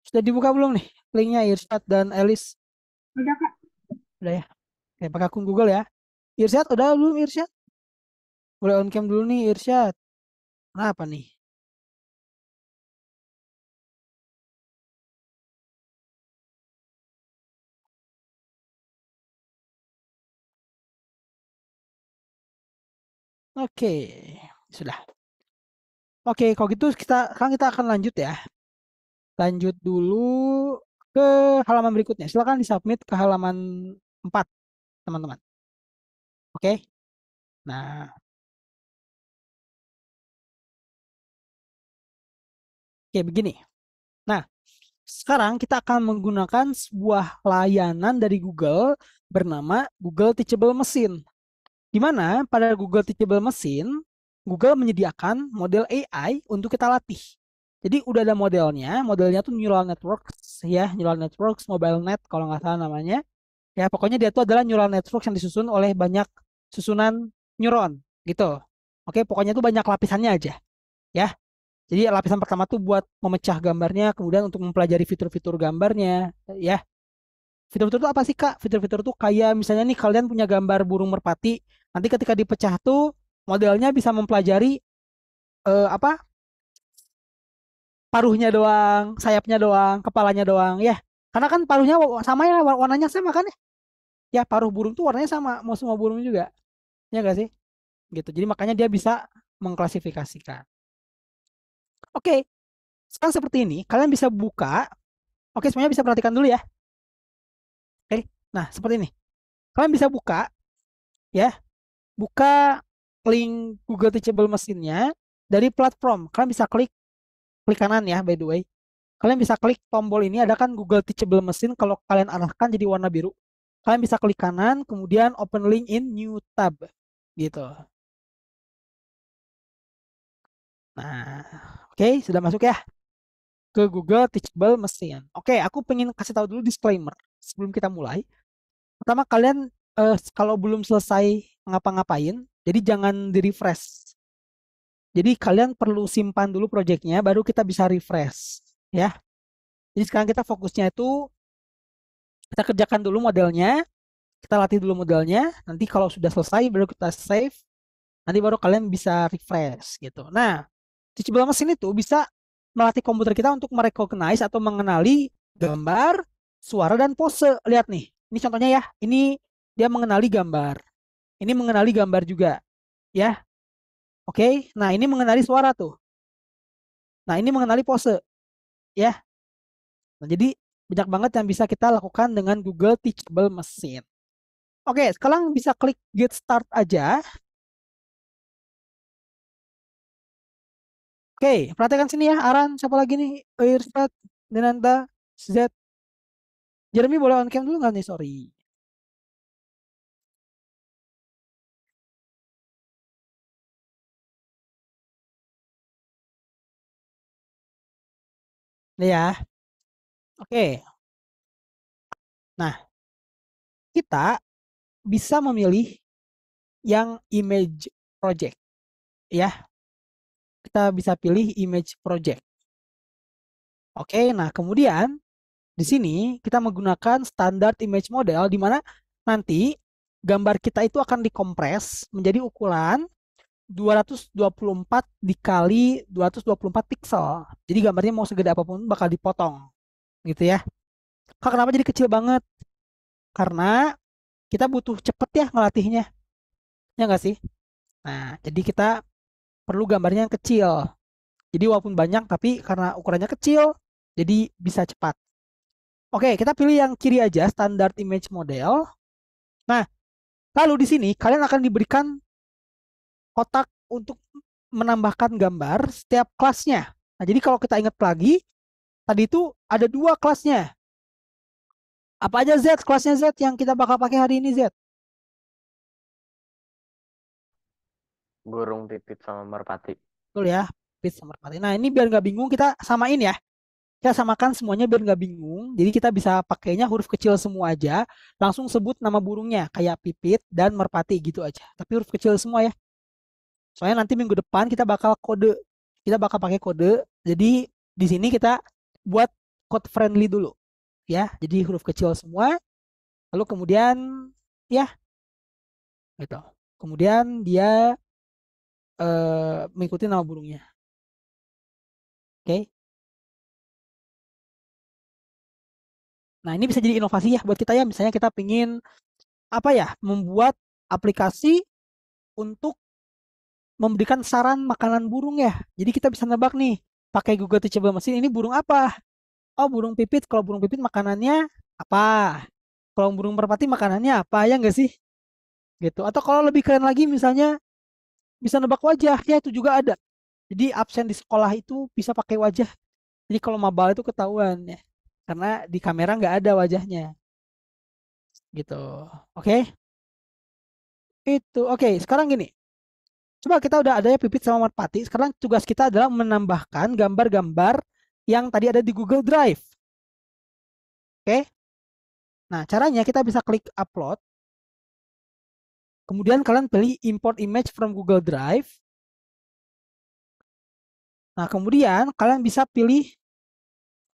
Sudah dibuka belum nih linknya Irsyad dan Elis? Udah kak. Udah ya. Oke, pakai akun Google ya. Irsyad udah belum Irsyad? Boleh on cam dulu nih Irsyad. Kenapa nih? Oke, sudah. Oke, kalau gitu kita sekarang kita akan lanjut ya. Lanjut dulu ke halaman berikutnya. Silakan di submit ke halaman 4, teman-teman. Oke. Nah, Kayak begini. Nah, sekarang kita akan menggunakan sebuah layanan dari Google bernama Google Teachable Machine. Di mana pada Google Teachable Machine, Google menyediakan model AI untuk kita latih. Jadi udah ada modelnya, modelnya tuh neural networks ya, neural networks, mobile net kalau nggak salah namanya. Ya pokoknya dia tuh adalah neural networks yang disusun oleh banyak susunan neuron gitu. Oke, pokoknya itu banyak lapisannya aja. Ya, jadi lapisan pertama tuh buat memecah gambarnya, kemudian untuk mempelajari fitur-fitur gambarnya, ya. Fitur-fitur itu apa sih kak? Fitur-fitur tuh kayak misalnya nih kalian punya gambar burung merpati, nanti ketika dipecah tuh modelnya bisa mempelajari eh, apa? Paruhnya doang, sayapnya doang, kepalanya doang, ya. Karena kan paruhnya sama ya, warnanya sama kan ya. Ya paruh burung tuh warnanya sama, mau semua burung juga, ya gak sih? Gitu. Jadi makanya dia bisa mengklasifikasikan. Oke, sekarang seperti ini. Kalian bisa buka. Oke, semuanya bisa perhatikan dulu ya. Oke, nah seperti ini. Kalian bisa buka, ya, buka link Google Teachable mesinnya dari platform. Kalian bisa klik klik kanan ya, by the way. Kalian bisa klik tombol ini, ada kan Google Teachable mesin. Kalau kalian arahkan jadi warna biru, kalian bisa klik kanan, kemudian open link in new tab, gitu. Nah, Oke, okay, sudah masuk ya ke Google Teachable mesin. Oke, okay, aku pengen kasih tahu dulu disclaimer sebelum kita mulai. Pertama kalian eh, kalau belum selesai ngapa-ngapain, jadi jangan di refresh. Jadi kalian perlu simpan dulu proyeknya. baru kita bisa refresh, ya. Jadi sekarang kita fokusnya itu kita kerjakan dulu modelnya, kita latih dulu modelnya. Nanti kalau sudah selesai, baru kita save. Nanti baru kalian bisa refresh gitu. Nah, teachable mesin itu bisa melatih komputer kita untuk merecognize atau mengenali gambar, suara dan pose. Lihat nih, ini contohnya ya. Ini dia mengenali gambar. Ini mengenali gambar juga, ya. Oke, nah ini mengenali suara tuh. Nah ini mengenali pose, ya. Nah jadi banyak banget yang bisa kita lakukan dengan Google Teachable Machine. Oke, sekarang bisa klik Get Start aja. Oke, perhatikan sini ya, Aran, siapa lagi nih? Irfat, Denanta, Z. Jeremy boleh on cam dulu nggak nih? Sorry. Ini ya. Oke. Nah, kita bisa memilih yang image project. Ya, kita bisa pilih image project. Oke, nah kemudian di sini kita menggunakan standar image model di mana nanti gambar kita itu akan dikompres menjadi ukuran 224 dikali 224 piksel. Jadi gambarnya mau segede apapun bakal dipotong gitu ya. Kak kenapa jadi kecil banget? Karena kita butuh cepet ya ngelatihnya. Ya nggak sih? Nah, jadi kita perlu gambarnya yang kecil. Jadi walaupun banyak tapi karena ukurannya kecil jadi bisa cepat. Oke, kita pilih yang kiri aja standard image model. Nah, lalu di sini kalian akan diberikan kotak untuk menambahkan gambar setiap kelasnya. Nah, jadi kalau kita ingat lagi, tadi itu ada dua kelasnya. Apa aja Z? Kelasnya Z yang kita bakal pakai hari ini Z. Burung pipit sama merpati. Betul ya, pipit sama merpati. Nah ini biar nggak bingung kita samain ya. Kita samakan semuanya biar nggak bingung. Jadi kita bisa pakainya huruf kecil semua aja. Langsung sebut nama burungnya kayak pipit dan merpati gitu aja. Tapi huruf kecil semua ya. Soalnya nanti minggu depan kita bakal kode. Kita bakal pakai kode. Jadi di sini kita buat code friendly dulu ya. Jadi huruf kecil semua. Lalu kemudian ya gitu. Kemudian dia uh, eh, mengikuti nama burungnya. Oke. Okay. Nah, ini bisa jadi inovasi ya buat kita ya. Misalnya kita pingin apa ya, membuat aplikasi untuk memberikan saran makanan burung ya. Jadi kita bisa nebak nih, pakai Google Teachable mesin ini burung apa? Oh, burung pipit. Kalau burung pipit makanannya apa? Kalau burung merpati makanannya apa? Ya enggak sih? Gitu. Atau kalau lebih keren lagi misalnya bisa nebak wajah ya itu juga ada jadi absen di sekolah itu bisa pakai wajah jadi kalau mabal itu ketahuan ya karena di kamera nggak ada wajahnya gitu oke okay? itu oke okay, sekarang gini coba kita udah ada ya pipit sama merpati sekarang tugas kita adalah menambahkan gambar-gambar yang tadi ada di Google Drive oke okay? nah caranya kita bisa klik upload Kemudian kalian pilih import image from Google Drive. Nah, kemudian kalian bisa pilih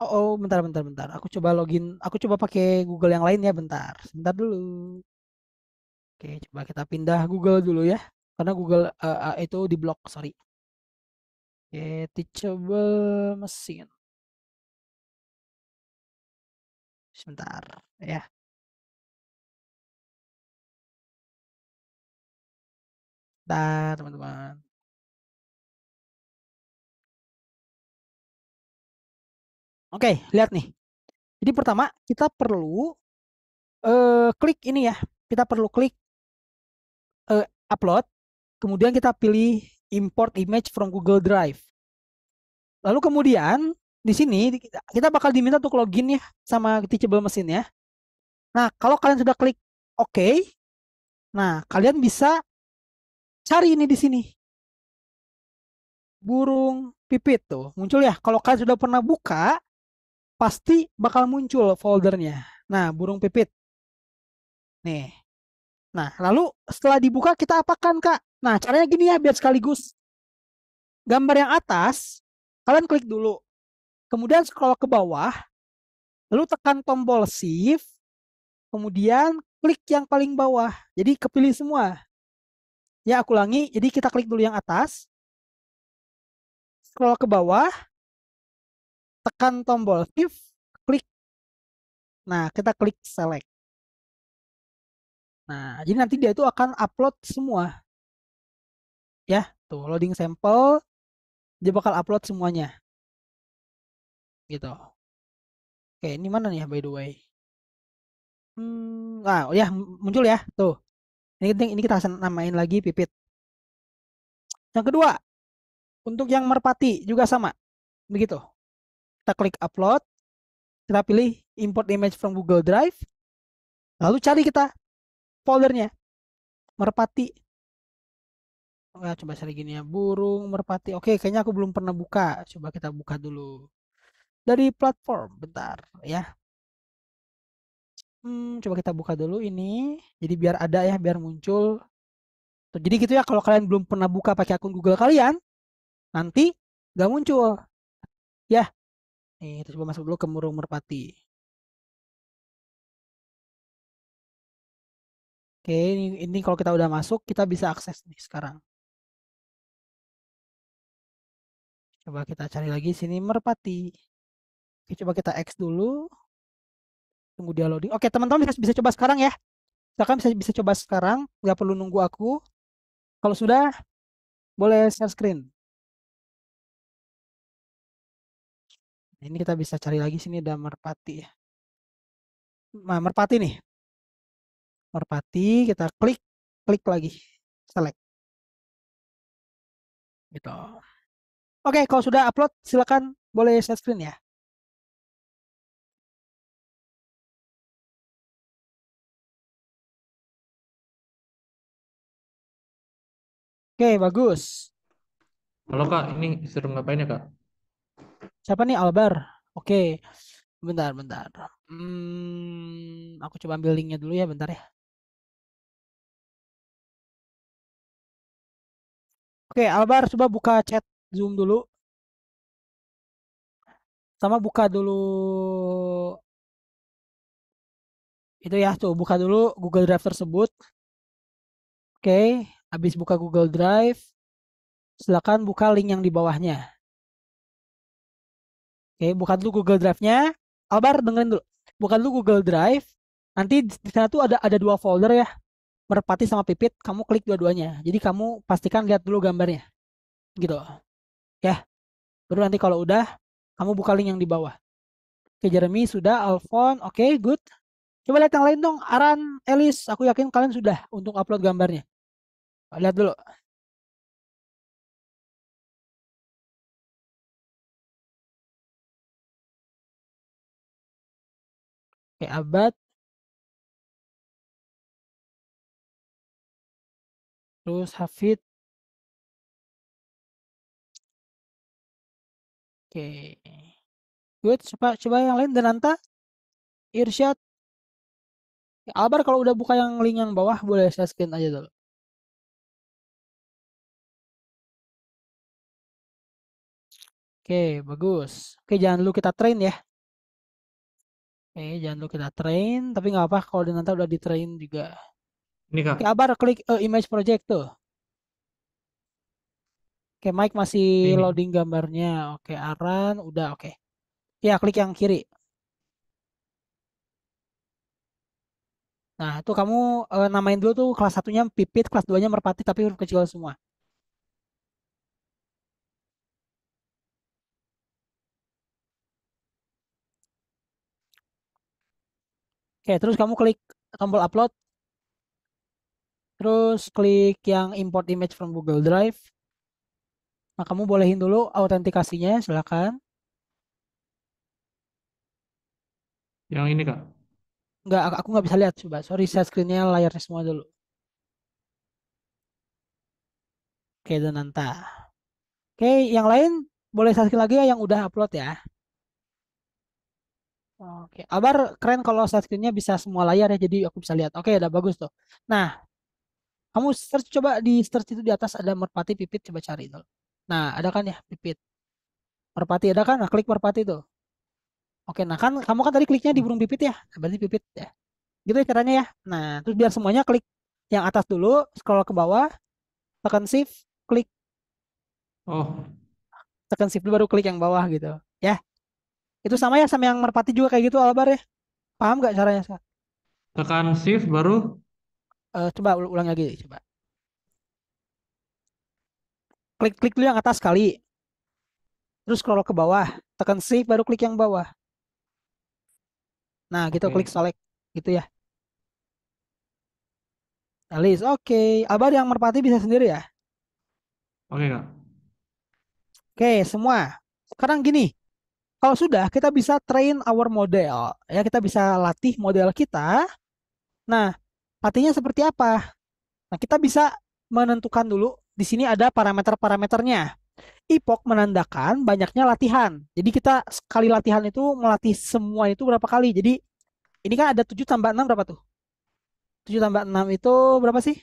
Oh, oh, bentar bentar bentar. Aku coba login, aku coba pakai Google yang lain ya, bentar. Sebentar dulu. Oke, coba kita pindah Google dulu ya. Karena Google uh, uh, itu di blok, sorry. Oke, teachable mesin. Sebentar ya. Dah, teman-teman. Oke, lihat nih. Jadi pertama kita perlu uh, klik ini ya. Kita perlu klik uh, upload. Kemudian kita pilih import image from Google Drive. Lalu kemudian di sini kita bakal diminta untuk login ya sama teachable mesin ya. Nah, kalau kalian sudah klik OK, nah kalian bisa Cari ini di sini. Burung pipit tuh muncul ya. Kalau kalian sudah pernah buka, pasti bakal muncul foldernya. Nah, burung pipit. Nih. Nah, lalu setelah dibuka kita apakan, Kak? Nah, caranya gini ya biar sekaligus. Gambar yang atas, kalian klik dulu. Kemudian scroll ke bawah, lalu tekan tombol shift, kemudian klik yang paling bawah. Jadi kepilih semua. Ya, aku ulangi. Jadi kita klik dulu yang atas. Scroll ke bawah. Tekan tombol shift, klik. Nah, kita klik select. Nah, jadi nanti dia itu akan upload semua. Ya, tuh loading sampel dia bakal upload semuanya. Gitu. Oke, ini mana nih by the way? Hmm, nah, ya muncul ya, tuh. Ini kita, ini kita namain lagi pipit. Yang kedua, untuk yang merpati juga sama. Begitu. Kita klik upload, kita pilih import image from Google Drive, lalu cari kita foldernya. Merpati. Nah, coba cari gini ya, burung merpati. Oke, kayaknya aku belum pernah buka. Coba kita buka dulu. Dari platform, bentar ya. Hmm, coba kita buka dulu ini. Jadi biar ada ya, biar muncul. Tuh, jadi gitu ya, kalau kalian belum pernah buka pakai akun Google kalian, nanti nggak muncul. Ya, nih kita coba masuk dulu ke Murung Merpati. Oke, ini, ini kalau kita udah masuk, kita bisa akses nih sekarang. Coba kita cari lagi sini Merpati. Oke, coba kita X dulu tunggu dia loading oke teman-teman bisa, bisa coba sekarang ya silakan bisa bisa coba sekarang nggak perlu nunggu aku kalau sudah boleh share screen nah, ini kita bisa cari lagi sini ada merpati ya nah, merpati nih merpati kita klik klik lagi select gitu oke kalau sudah upload silakan boleh share screen ya Oke, bagus. Halo Kak, ini seru ngapain ya Kak? Siapa nih Albar? Oke, bentar, bentar. Hmm, aku coba ambil linknya dulu ya, bentar ya. Oke, Albar coba buka chat Zoom dulu. Sama buka dulu itu ya tuh buka dulu Google Drive tersebut. Oke, Habis buka Google Drive, silakan buka link yang di bawahnya. Oke, buka dulu Google Drive-nya. Albar dengerin dulu. Buka dulu Google Drive. Nanti di sana tuh ada ada dua folder ya. Merpati sama Pipit, kamu klik dua-duanya. Jadi kamu pastikan lihat dulu gambarnya. Gitu. Ya. Baru nanti kalau udah, kamu buka link yang di bawah. Oke, Jeremy sudah, Alfon, oke, good. Coba lihat yang lain dong, Aran, Elis, aku yakin kalian sudah untuk upload gambarnya. Lihat dulu. Oke, abad. Terus Hafid. Oke. Good, coba coba yang lain Denanta. Irsyad. Albar kalau udah buka yang link yang bawah boleh saya scan aja dulu. Oke, bagus. Oke, jangan dulu kita train ya. Oke, jangan dulu kita train, tapi nggak apa kalau nanti udah di train juga. Ini kak. Oke, Abar klik uh, image project tuh. Oke, Mike masih Ini. loading gambarnya. Oke, Aran udah oke. Ya, klik yang kiri. Nah, itu kamu uh, namain dulu tuh kelas satunya Pipit, kelas 2-nya Merpati tapi huruf kecil semua. Oke, terus kamu klik tombol upload. Terus klik yang import image from Google Drive. Nah, kamu bolehin dulu autentikasinya, silakan. Yang ini, Kak? Enggak, aku nggak bisa lihat. Coba, sorry, saya screen-nya layarnya semua dulu. Oke, dan nanti. Oke, yang lain boleh saksi lagi ya yang udah upload ya. Oke, Abar keren kalau start screen-nya bisa semua layar ya, jadi aku bisa lihat. Oke, udah bagus tuh. Nah, kamu search coba di search itu di atas ada merpati pipit coba cari itu. Nah, ada kan ya pipit. Merpati ada kan? Nah, klik merpati tuh. Oke, nah kan kamu kan tadi kliknya di burung pipit ya. Nah, berarti pipit ya. Gitu ya caranya ya. Nah, terus biar semuanya klik yang atas dulu, scroll ke bawah, tekan shift, klik. Oh. Tekan shift dulu baru klik yang bawah gitu. Ya. Itu sama ya sama yang merpati juga kayak gitu Albar ya? Paham nggak caranya, saya Tekan shift baru uh, coba ulang lagi coba. Klik-klik dulu yang atas kali Terus scroll ke bawah, tekan shift baru klik yang bawah. Nah, gitu okay. klik select gitu ya. Alis, nah, oke. Okay. Albar yang merpati bisa sendiri ya? Oke, okay, Kak. Oke, okay, semua. Sekarang gini, kalau sudah, kita bisa train our model. Ya, kita bisa latih model kita. Nah, artinya seperti apa? Nah, kita bisa menentukan dulu di sini ada parameter-parameternya. Epoch menandakan banyaknya latihan. Jadi kita sekali latihan itu melatih semua itu berapa kali. Jadi ini kan ada 7 tambah 6 berapa tuh? 7 tambah 6 itu berapa sih?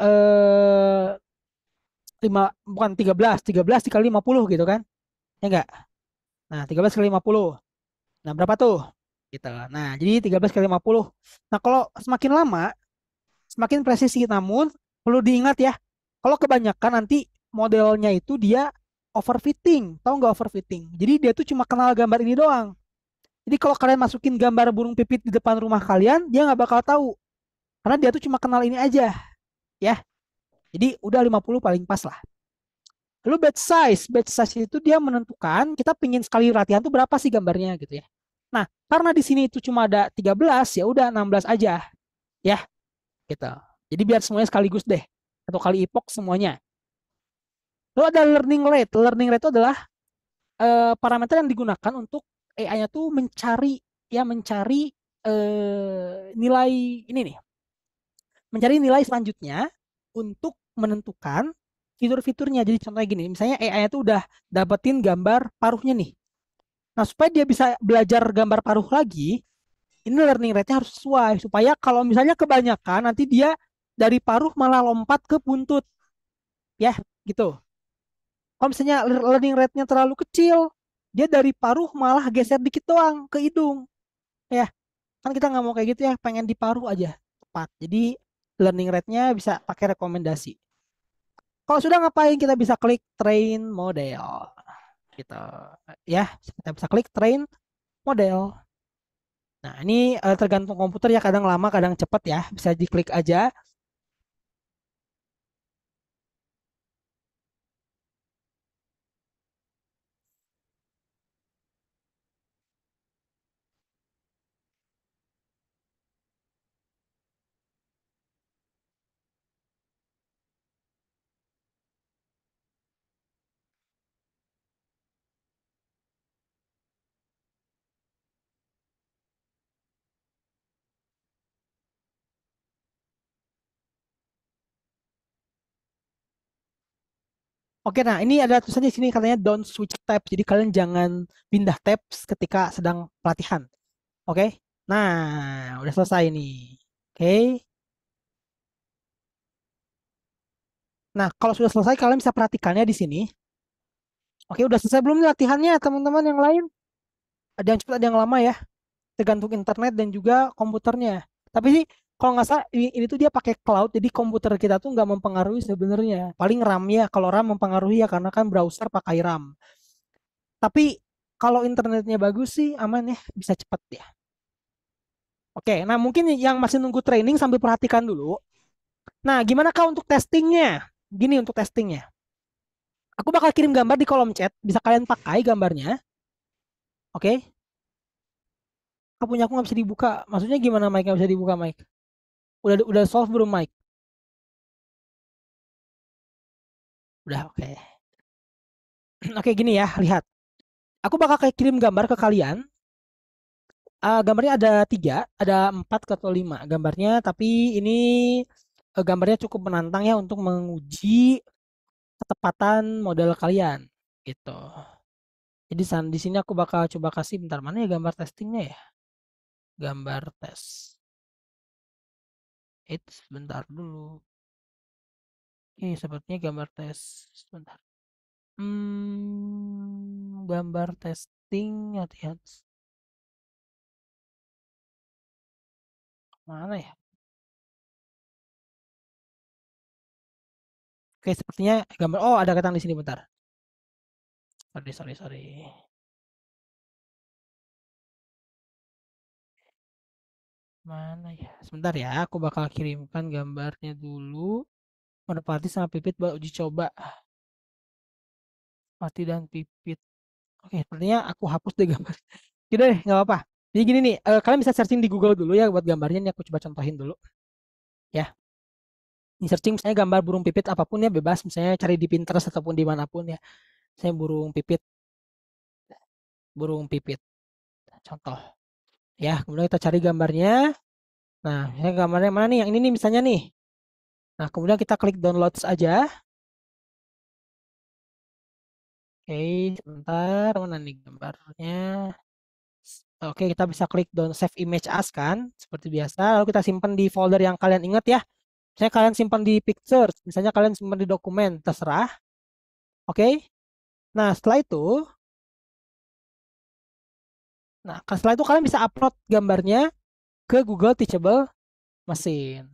Eh 5 bukan 13, 13 dikali 50 gitu kan. Ya enggak? Nah, 13 kali 50. Nah, berapa tuh? Gitu. Nah, jadi 13 kali 50. Nah, kalau semakin lama, semakin presisi. Namun, perlu diingat ya, kalau kebanyakan nanti modelnya itu dia overfitting. Tahu nggak overfitting? Jadi dia tuh cuma kenal gambar ini doang. Jadi kalau kalian masukin gambar burung pipit di depan rumah kalian, dia nggak bakal tahu. Karena dia tuh cuma kenal ini aja. Ya. Jadi udah 50 paling pas lah. Lalu batch size, batch size itu dia menentukan kita pingin sekali latihan tuh berapa sih gambarnya gitu ya. Nah, karena di sini itu cuma ada 13, ya udah 16 aja. Ya. Gitu. Jadi biar semuanya sekaligus deh. Atau kali epoch semuanya. Lalu ada learning rate. Learning rate itu adalah eh, parameter yang digunakan untuk AI-nya tuh mencari ya mencari eh, nilai ini nih. Mencari nilai selanjutnya untuk menentukan fitur-fiturnya. Jadi contohnya gini, misalnya AI itu udah dapetin gambar paruhnya nih. Nah, supaya dia bisa belajar gambar paruh lagi, ini learning rate-nya harus sesuai supaya kalau misalnya kebanyakan nanti dia dari paruh malah lompat ke buntut. Ya, gitu. Kalau misalnya learning rate-nya terlalu kecil, dia dari paruh malah geser dikit doang ke hidung. Ya, kan kita nggak mau kayak gitu ya, pengen di paruh aja tepat. Jadi learning rate-nya bisa pakai rekomendasi. Kalau sudah ngapain kita bisa klik train model. Kita gitu. Ya, kita bisa klik train model. Nah, ini eh, tergantung komputer ya, kadang lama, kadang cepat ya. Bisa diklik aja. Oke, nah ini ada tulisannya di sini katanya don't switch tab. Jadi kalian jangan pindah tabs ketika sedang pelatihan. Oke. Nah, udah selesai nih. Oke. Nah, kalau sudah selesai kalian bisa perhatikannya di sini. Oke, udah selesai belum latihannya teman-teman yang lain? Ada yang cepat, ada yang lama ya. Tergantung internet dan juga komputernya. Tapi sih kalau nggak salah ini, ini tuh dia pakai cloud jadi komputer kita tuh nggak mempengaruhi sebenarnya paling RAM ya kalau RAM mempengaruhi ya karena kan browser pakai RAM tapi kalau internetnya bagus sih aman ya bisa cepat ya oke nah mungkin yang masih nunggu training sambil perhatikan dulu nah gimana kau untuk testingnya gini untuk testingnya aku bakal kirim gambar di kolom chat bisa kalian pakai gambarnya oke okay? punya aku nggak bisa dibuka maksudnya gimana Mike nggak bisa dibuka Mike? Udah udah solve belum Mike? Udah oke. Okay. Oke okay, gini ya, lihat. Aku bakal kayak kirim gambar ke kalian. Uh, gambarnya ada tiga, ada empat atau lima gambarnya, tapi ini uh, gambarnya cukup menantang ya untuk menguji ketepatan model kalian gitu. Jadi di sini aku bakal coba kasih bentar mana ya gambar testingnya ya. Gambar tes. Eits, sebentar dulu. Oke, sepertinya gambar tes. Sebentar. Hmm, gambar testing hati-hati. Mana ya? Oke, sepertinya gambar. Oh, ada ketang di sini bentar. Sorry, sorry, sorry. Mana ya? Sebentar ya, aku bakal kirimkan gambarnya dulu. Merpati sama Pipit buat uji coba. Merpati dan Pipit. Oke, sepertinya aku hapus deh gambar. Gitu deh, nggak apa-apa. Jadi gini nih, eh, kalian bisa searching di Google dulu ya buat gambarnya. Ini aku coba contohin dulu. Ya. Ini searching misalnya gambar burung pipit apapun ya bebas. Misalnya cari di Pinterest ataupun dimanapun ya. Saya burung pipit. Burung pipit. Contoh ya kemudian kita cari gambarnya nah misalnya gambarnya mana nih yang ini nih misalnya nih nah kemudian kita klik download aja. oke sebentar mana nih gambarnya oke kita bisa klik down save image as kan seperti biasa lalu kita simpan di folder yang kalian ingat ya misalnya kalian simpan di pictures misalnya kalian simpan di dokumen terserah oke nah setelah itu Nah, setelah itu kalian bisa upload gambarnya ke Google Teachable mesin.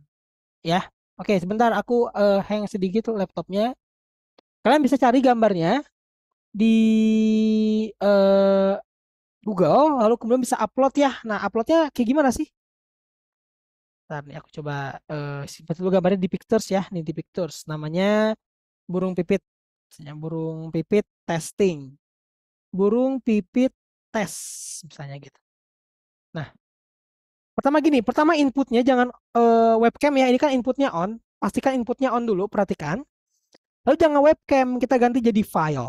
Ya. Oke, sebentar aku uh, hang sedikit laptopnya. Kalian bisa cari gambarnya di uh, Google lalu kemudian bisa upload ya. Nah, uploadnya kayak gimana sih? Bentar nih aku coba uh, simpan dulu gambarnya di Pictures ya, nih di Pictures. Namanya burung pipit. Burung pipit testing burung pipit tes misalnya gitu. Nah, pertama gini, pertama inputnya jangan uh, webcam ya, ini kan inputnya on, pastikan inputnya on dulu, perhatikan. Lalu jangan webcam, kita ganti jadi file.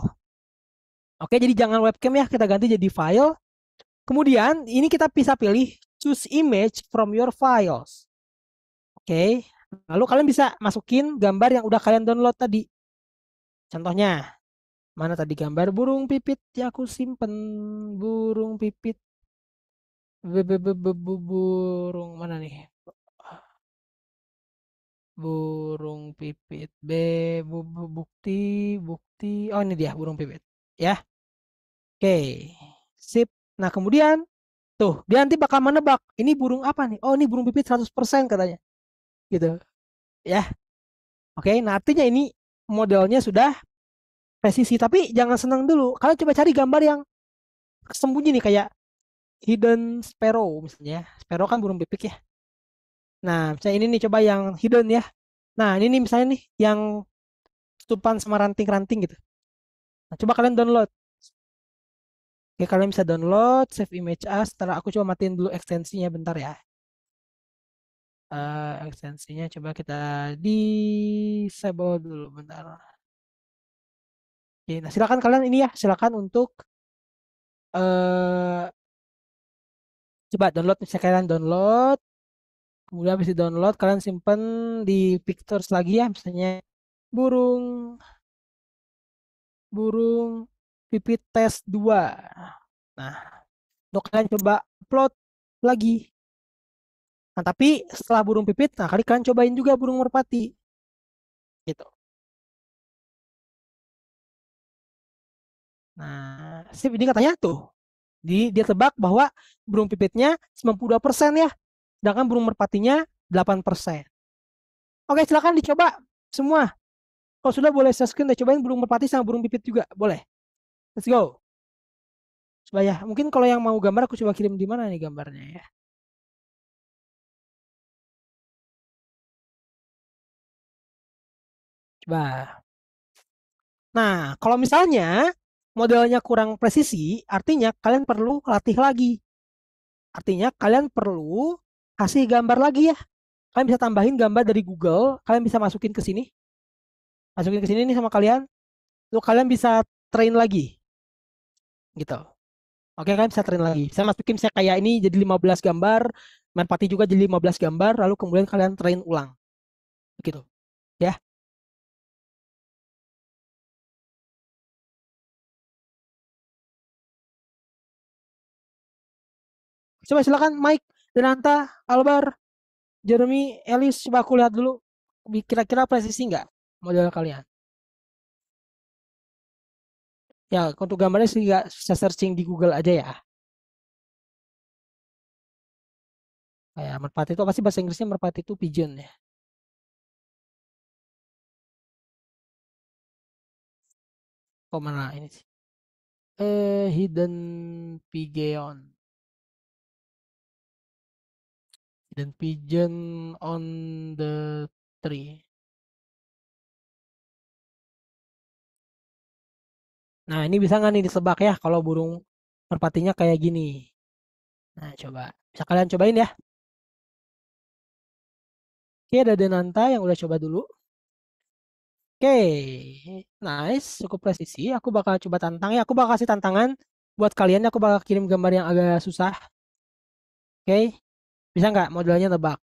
Oke, jadi jangan webcam ya, kita ganti jadi file. Kemudian ini kita bisa pilih choose image from your files. Oke, lalu kalian bisa masukin gambar yang udah kalian download tadi. Contohnya, Mana tadi gambar burung pipit ya aku simpen burung pipit. Be -be -be burung mana nih? Burung pipit B bu bu bukti bukti. Oh ini dia burung pipit ya. Oke. Sip. Nah, kemudian tuh dia nanti bakal menebak ini burung apa nih? Oh, ini burung pipit 100% katanya. Gitu. Ya. Oke, nah artinya ini modelnya sudah presisi tapi jangan senang dulu kalian coba cari gambar yang sembunyi nih kayak hidden sparrow misalnya ya. sparrow kan burung pipik ya nah misalnya ini nih coba yang hidden ya nah ini nih misalnya nih yang tutupan sama ranting-ranting gitu nah, coba kalian download Oke, kalian bisa download save image as ah. setelah aku coba matiin dulu ekstensinya bentar ya uh, ekstensinya coba kita disable dulu bentar Oke, nah silakan kalian ini ya, silakan untuk eh uh, coba download misalnya kalian download kemudian bisa download kalian simpan di pictures lagi ya misalnya burung burung pipit tes 2 nah untuk kalian coba upload lagi nah tapi setelah burung pipit nah kali kalian cobain juga burung merpati gitu Nah, sip ini katanya tuh. Di, dia tebak bahwa burung pipitnya 92% ya. Sedangkan burung merpatinya 8%. Oke, silakan dicoba semua. Kalau sudah boleh saya screen, cobain burung merpati sama burung pipit juga. Boleh. Let's go. Coba ya. Mungkin kalau yang mau gambar, aku coba kirim di mana nih gambarnya ya. Coba. Nah, kalau misalnya modelnya kurang presisi, artinya kalian perlu latih lagi. Artinya kalian perlu kasih gambar lagi ya. Kalian bisa tambahin gambar dari Google, kalian bisa masukin ke sini. Masukin ke sini nih sama kalian. Lalu kalian bisa train lagi. Gitu. Oke, kalian bisa train lagi. Saya masukin saya kayak ini jadi 15 gambar, Manpati juga jadi 15 gambar, lalu kemudian kalian train ulang. Begitu. Coba silakan Mike, Denanta, Albar, Jeremy, Elis, coba aku lihat dulu kira-kira presisi nggak model kalian. Ya, untuk gambarnya sih nggak bisa searching di Google aja ya. Kayak ah, merpati itu pasti bahasa Inggrisnya merpati itu pigeon ya. Oh mana ini sih? Eh, hidden pigeon. dan pigeon on the tree. Nah, ini bisa nggak nih disebak ya kalau burung merpatinya kayak gini. Nah, coba. Bisa kalian cobain ya. Oke, ada Denanta yang udah coba dulu. Oke, nice. Cukup presisi. Aku bakal coba tantang ya. Aku bakal kasih tantangan buat kalian. Aku bakal kirim gambar yang agak susah. Oke, bisa nggak modelnya tebak?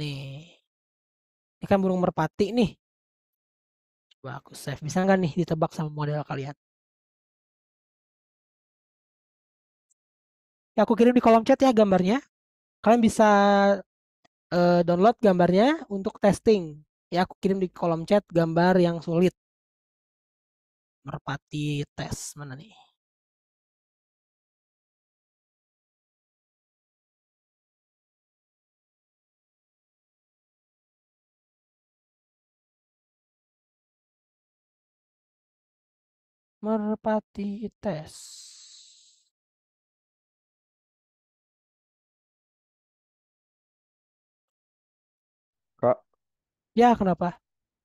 Nih. Ini kan burung merpati nih. Coba aku save. Bisa nggak nih ditebak sama model kalian? Ya, aku kirim di kolom chat ya gambarnya. Kalian bisa uh, download gambarnya untuk testing. Ya, aku kirim di kolom chat gambar yang sulit. Merpati tes mana nih? merpati tes. Kak, Ya, kenapa?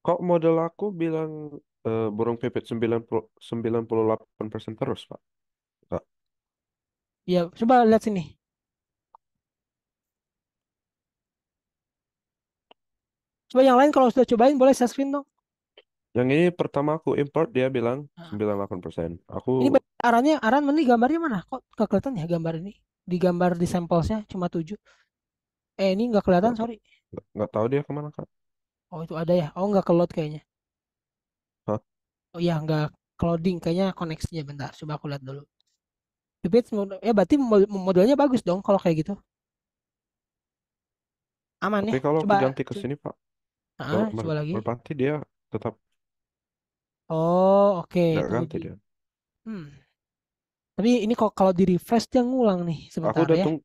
kok model aku bilang uh, burung pipit 90, 98% terus, Pak? Kak, Ya, coba lihat sini. Coba yang lain kalau sudah cobain boleh saya screen dong. Yang ini pertama aku import dia bilang 98%. Ah. Aku Ini arannya aran ini gambarnya mana? Kok gak kelihatan ya gambar ini? Di gambar di samplesnya cuma tujuh Eh ini nggak kelihatan, sorry. nggak nggak tahu dia kemana Kak. Oh itu ada ya? Oh nggak ke-load kayaknya. Oh ya nggak clouding kayaknya koneksinya bentar. Coba aku lihat dulu. Tapi ya eh, berarti modelnya bagus dong kalau kayak gitu. Aman ya. Tapi kalau aku Coba ganti ke sini Pak, Ah, coba lagi. berarti dia tetap Oh, oke. Okay. kan hmm. Tapi ini kok kalau di-refresh dia ngulang nih Aku sebentar udah ya. tung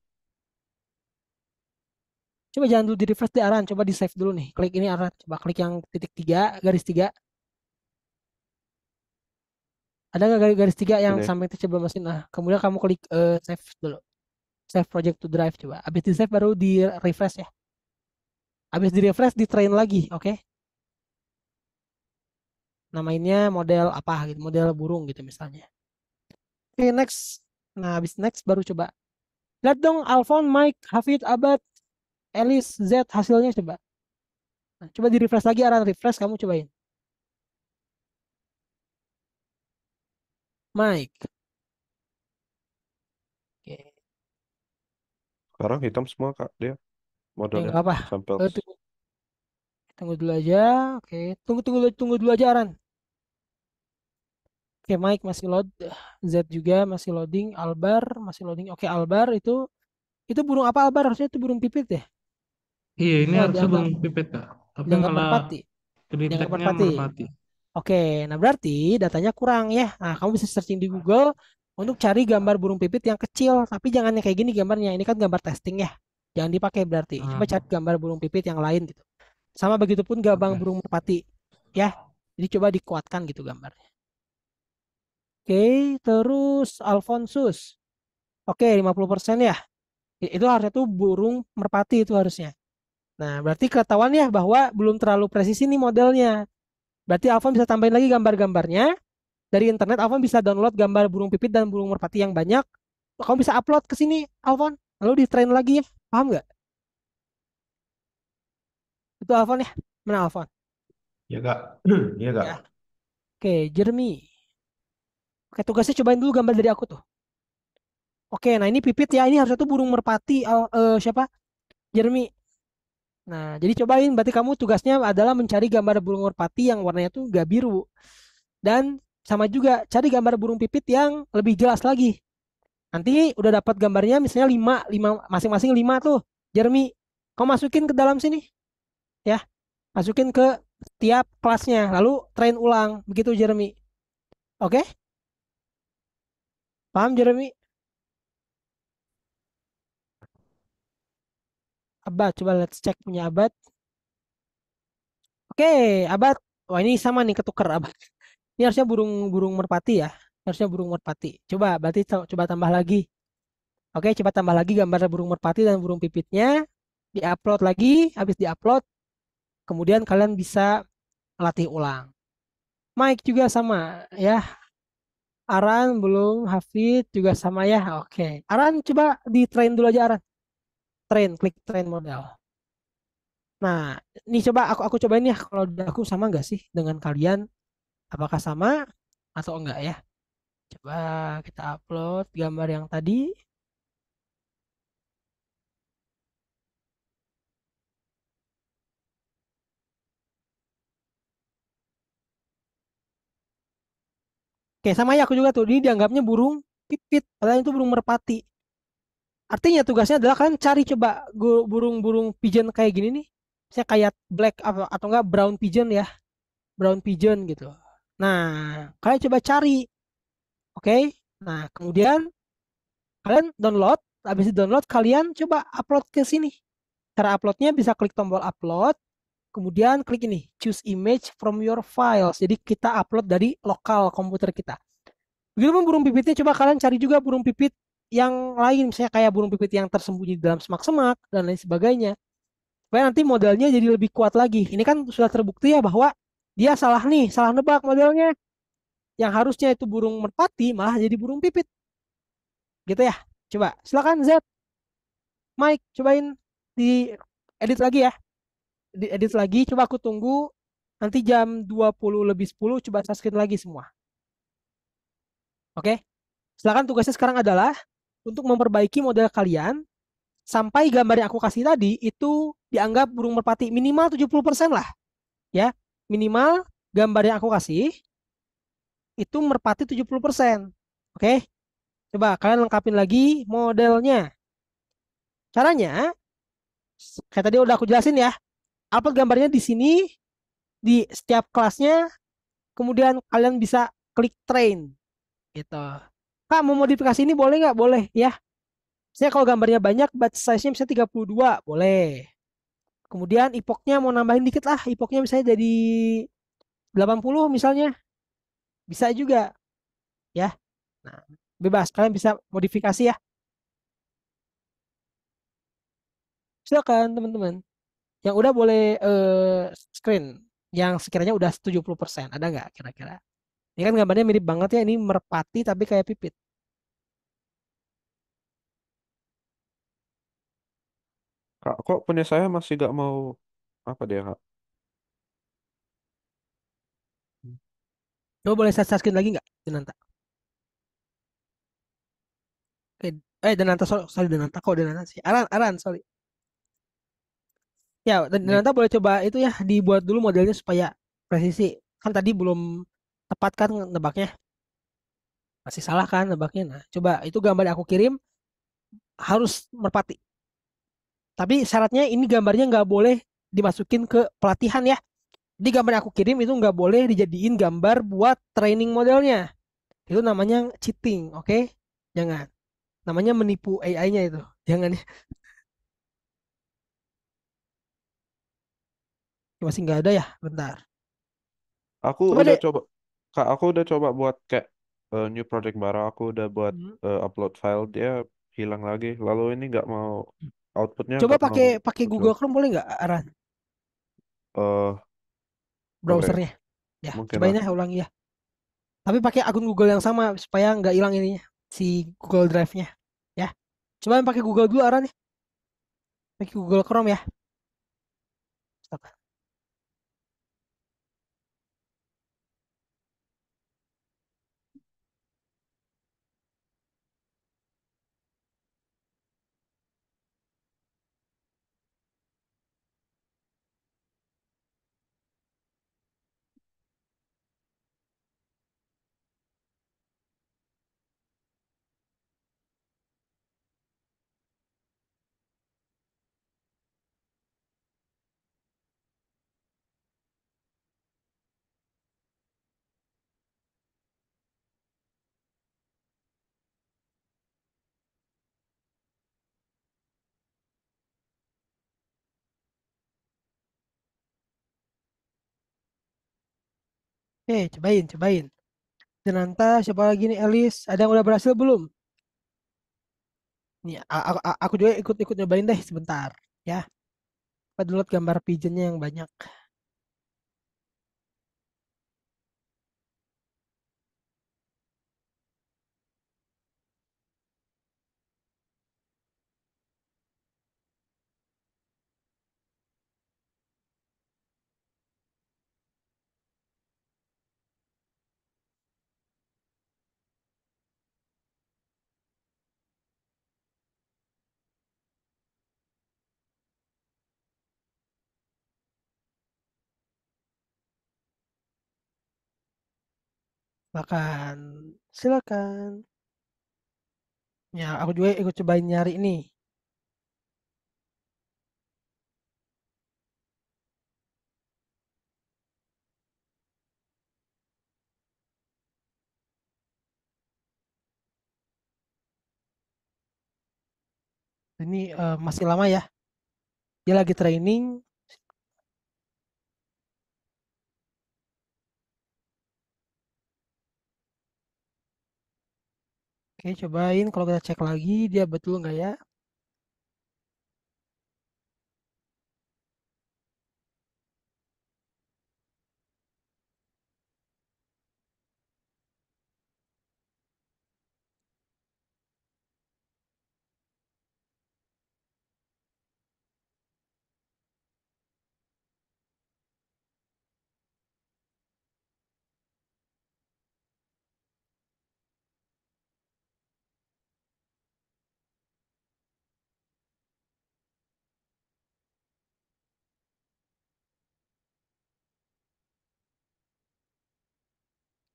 Coba jangan dulu di-refresh di Aran, coba di-save dulu nih. Klik ini Aran, coba klik yang titik tiga, garis tiga. Ada nggak garis, tiga yang ini. samping coba mesin? Nah, kemudian kamu klik uh, save dulu. Save project to drive coba. Abis di-save baru di-refresh ya. Abis di-refresh di-train lagi, oke? namainnya model apa gitu, model burung gitu misalnya. Oke, okay, next. Nah, habis next baru coba. Lihat dong Alfon, Mike, Hafid, Abad, Elis, Z hasilnya coba. Nah, coba di refresh lagi arah refresh kamu cobain. Mike. Oke. Okay. Sekarang hitam semua Kak dia modelnya. okay, apa. Sampel. Eh, tunggu, dulu aja. Oke, okay. tunggu tunggu tunggu dulu aja Aran. Oke, Mike masih load. Z juga masih loading. Albar masih loading. Oke, Albar itu itu burung apa Albar? Harusnya itu burung pipit ya? Iya, ini nah, harusnya burung pipit, Kak. Tapi jangan malah merpati. Jangan merpati. merpati. Oke, nah berarti datanya kurang ya. Nah, kamu bisa searching di Google untuk cari gambar burung pipit yang kecil, tapi jangan yang kayak gini gambarnya. Ini kan gambar testing ya. Jangan dipakai berarti. Hmm. Coba cari gambar burung pipit yang lain gitu. Sama begitu pun gabang okay. burung merpati ya. Jadi coba dikuatkan gitu gambarnya. Oke, terus Alfonsus. Oke, 50% ya. Itu harusnya tuh burung merpati itu harusnya. Nah, berarti ketahuan ya bahwa belum terlalu presisi nih modelnya. Berarti Alfon bisa tambahin lagi gambar-gambarnya. Dari internet Alfon bisa download gambar burung pipit dan burung merpati yang banyak. Kamu bisa upload ke sini, Alfon. Lalu di-train lagi ya. Paham nggak? Itu Alfon ya? Mana Alfon? Iya, Kak. Iya, Kak. Ya. Oke, Jeremy. Oke, tugasnya cobain dulu gambar dari aku tuh. Oke, nah ini pipit ya. Ini harusnya tuh burung merpati uh, uh, siapa? Jeremy. Nah, jadi cobain. Berarti kamu tugasnya adalah mencari gambar burung merpati yang warnanya tuh gak biru. Dan sama juga cari gambar burung pipit yang lebih jelas lagi. Nanti udah dapat gambarnya misalnya 5, 5 masing-masing 5 tuh. Jeremy, kau masukin ke dalam sini. Ya. Masukin ke tiap kelasnya lalu train ulang begitu Jeremy. Oke? Okay? Paham Jeremy? Abad, coba let's check punya Abad. Oke, okay, Abad. Wah ini sama nih ketuker Abad. Ini harusnya burung burung merpati ya. Harusnya burung merpati. Coba berarti coba tambah lagi. Oke, okay, coba tambah lagi gambar burung merpati dan burung pipitnya. Diupload lagi, habis diupload, kemudian kalian bisa latih ulang. Mike juga sama ya. Aran belum Hafid juga sama ya oke okay. Aran coba di train dulu aja Aran train klik train model. nah ini coba aku aku cobain ya kalau aku sama nggak sih dengan kalian apakah sama atau enggak ya coba kita upload gambar yang tadi Kayak sama ya aku juga tuh, dia dianggapnya burung pipit, padahal itu burung merpati. Artinya tugasnya adalah kalian cari coba burung-burung pigeon kayak gini nih. Saya kayak black atau, atau enggak brown pigeon ya. Brown pigeon gitu. Nah, kalian coba cari. Oke. Okay? Nah, kemudian kalian download, habis di download kalian coba upload ke sini. Cara uploadnya bisa klik tombol upload, Kemudian klik ini, choose image from your files. Jadi kita upload dari lokal komputer kita. pun burung pipitnya, coba kalian cari juga burung pipit yang lain. Misalnya kayak burung pipit yang tersembunyi dalam semak-semak dan lain sebagainya. Supaya nanti modelnya jadi lebih kuat lagi. Ini kan sudah terbukti ya bahwa dia salah nih, salah nebak modelnya. Yang harusnya itu burung merpati malah jadi burung pipit. Gitu ya. Coba, silakan Z. Mike, cobain di edit lagi ya. Edit lagi coba aku tunggu nanti jam 20 lebih 10 coba subscribe lagi semua oke silakan tugasnya sekarang adalah untuk memperbaiki model kalian sampai gambar yang aku kasih tadi itu dianggap burung merpati minimal 70% lah ya minimal gambar yang aku kasih itu merpati 70%. Oke. Coba kalian lengkapin lagi modelnya. Caranya kayak tadi udah aku jelasin ya apa gambarnya di sini di setiap kelasnya kemudian kalian bisa klik train gitu kak mau modifikasi ini boleh nggak boleh ya saya kalau gambarnya banyak batch size-nya bisa 32 boleh kemudian ipoknya mau nambahin dikit lah ipoknya misalnya jadi 80 misalnya bisa juga ya nah bebas kalian bisa modifikasi ya silakan teman-teman yang udah boleh uh, screen yang sekiranya udah 70%, ada nggak kira-kira? Ini kan gambarnya mirip banget ya, ini merpati tapi kayak pipit. Kak, kok punya saya masih nggak mau apa dia, Kak? Coba boleh saya screen lagi nggak, Denanta? Oke. Eh, eh, Denanta, sorry, sorry Denanta. Kok Denanta sih? Aran, Aran, sorry. Ya, dan iya. ternyata boleh coba itu ya dibuat dulu modelnya supaya presisi. Kan tadi belum tepat kan nebaknya. Masih salah kan nebaknya. Nah, coba itu gambar yang aku kirim harus merpati. Tapi syaratnya ini gambarnya nggak boleh dimasukin ke pelatihan ya. Di gambar yang aku kirim itu nggak boleh dijadiin gambar buat training modelnya. Itu namanya cheating, oke? Okay? Jangan. Namanya menipu AI-nya itu. Jangan ya. Ya, masih nggak ada ya bentar aku coba udah deh. coba kak aku udah coba buat kayak uh, new project baru aku udah buat hmm. uh, upload file dia hilang lagi lalu ini nggak mau outputnya coba pakai pakai Google Chrome boleh nggak Aran uh, browsernya okay. ya Mungkin cobain ya ulangi ya tapi pakai akun Google yang sama supaya nggak hilang ininya si Google Drive-nya ya coba pakai Google dulu Aran ya pakai Google Chrome ya Stop. eh cobain, cobain. Denanta, siapa lagi nih? Elis, ada yang udah berhasil belum? Nih, aku, aku juga ikut-ikut nyobain deh sebentar, ya. Kita gambar pigeonnya yang banyak. makan. Silakan. Ya, aku juga ikut cobain nyari ini Ini, uh, eh, masih lama ya? Dia lagi training Oke, cobain kalau kita cek lagi dia betul nggak ya?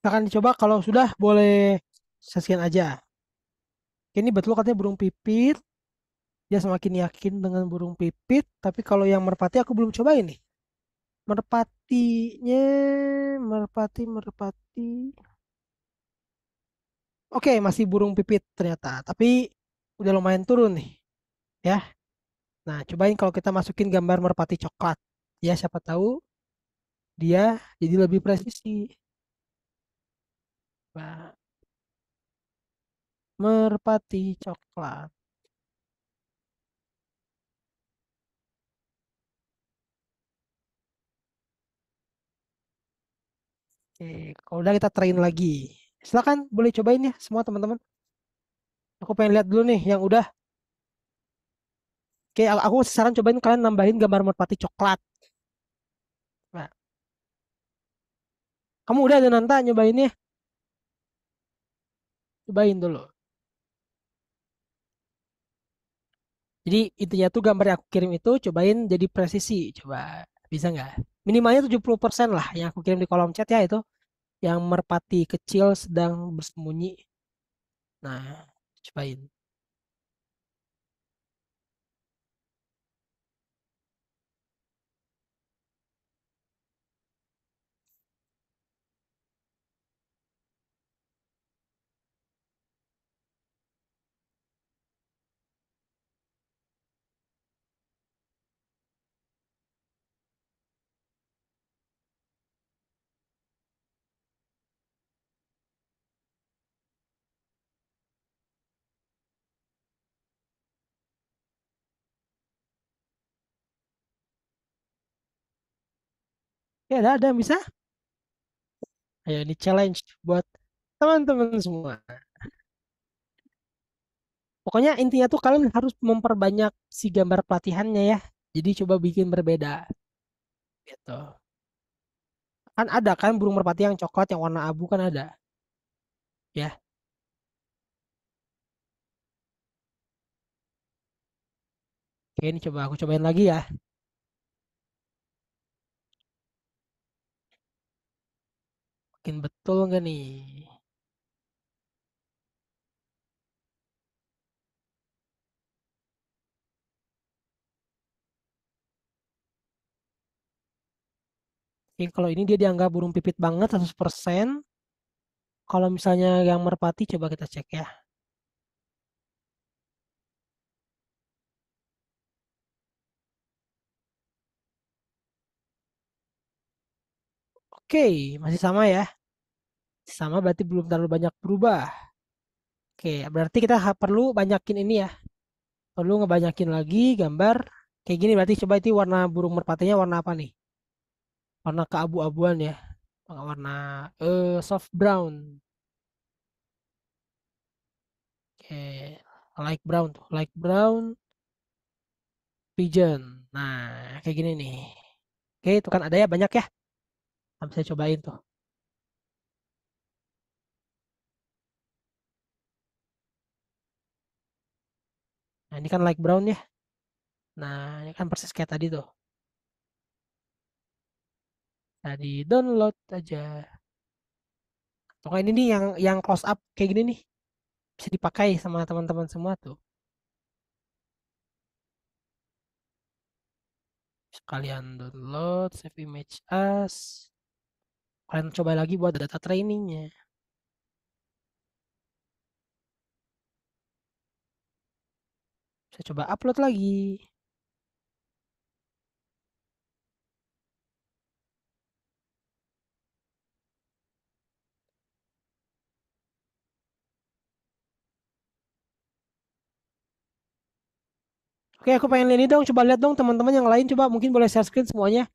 akan dicoba kalau sudah boleh saksikan aja. Ini betul katanya burung pipit. Dia semakin yakin dengan burung pipit. Tapi kalau yang merpati aku belum coba ini. Merpatinya, merpati, merpati. Oke, masih burung pipit ternyata. Tapi udah lumayan turun nih. Ya. Nah, cobain kalau kita masukin gambar merpati coklat. Ya, siapa tahu dia jadi lebih presisi. Merpati coklat. Oke, kalau udah kita train lagi. Silakan boleh cobain ya semua teman-teman. Aku pengen lihat dulu nih yang udah. Oke, aku saran cobain kalian nambahin gambar merpati coklat. Nah. Kamu udah ada Nanta nyobainnya? cobain dulu jadi intinya tuh gambar yang aku kirim itu cobain jadi presisi coba bisa nggak minimalnya 70% lah yang aku kirim di kolom chat ya itu yang merpati kecil sedang bersembunyi nah cobain Ya, ada, ada bisa? Ayo, ini challenge buat teman-teman semua. Pokoknya intinya tuh kalian harus memperbanyak si gambar pelatihannya ya. Jadi coba bikin berbeda. Gitu. Kan ada kan burung merpati yang coklat, yang warna abu kan ada. Ya. Oke, ini coba aku cobain lagi ya. yakin betul nggak nih? Yang kalau ini dia dianggap burung pipit banget 100%. Kalau misalnya yang merpati coba kita cek ya. Oke, okay, masih sama ya sama berarti belum terlalu banyak berubah. Oke, berarti kita perlu banyakin ini ya. Perlu ngebanyakin lagi gambar kayak gini berarti coba itu warna burung merpatinya warna apa nih? Warna keabu-abuan ya. Warna uh, soft brown. Oke, light brown tuh, light brown pigeon. Nah, kayak gini nih. Oke, itu kan ada ya banyak ya. Saya cobain tuh. Nah, ini kan light brown ya. Nah, ini kan persis kayak tadi tuh. Tadi nah, download aja. Pokoknya ini nih yang yang close up kayak gini nih. Bisa dipakai sama teman-teman semua tuh. Kalian download, save image as. Kalian coba lagi buat data trainingnya. Saya coba upload lagi. Oke, aku pengen lihat ini dong. Coba lihat dong teman-teman yang lain. Coba mungkin boleh share screen semuanya.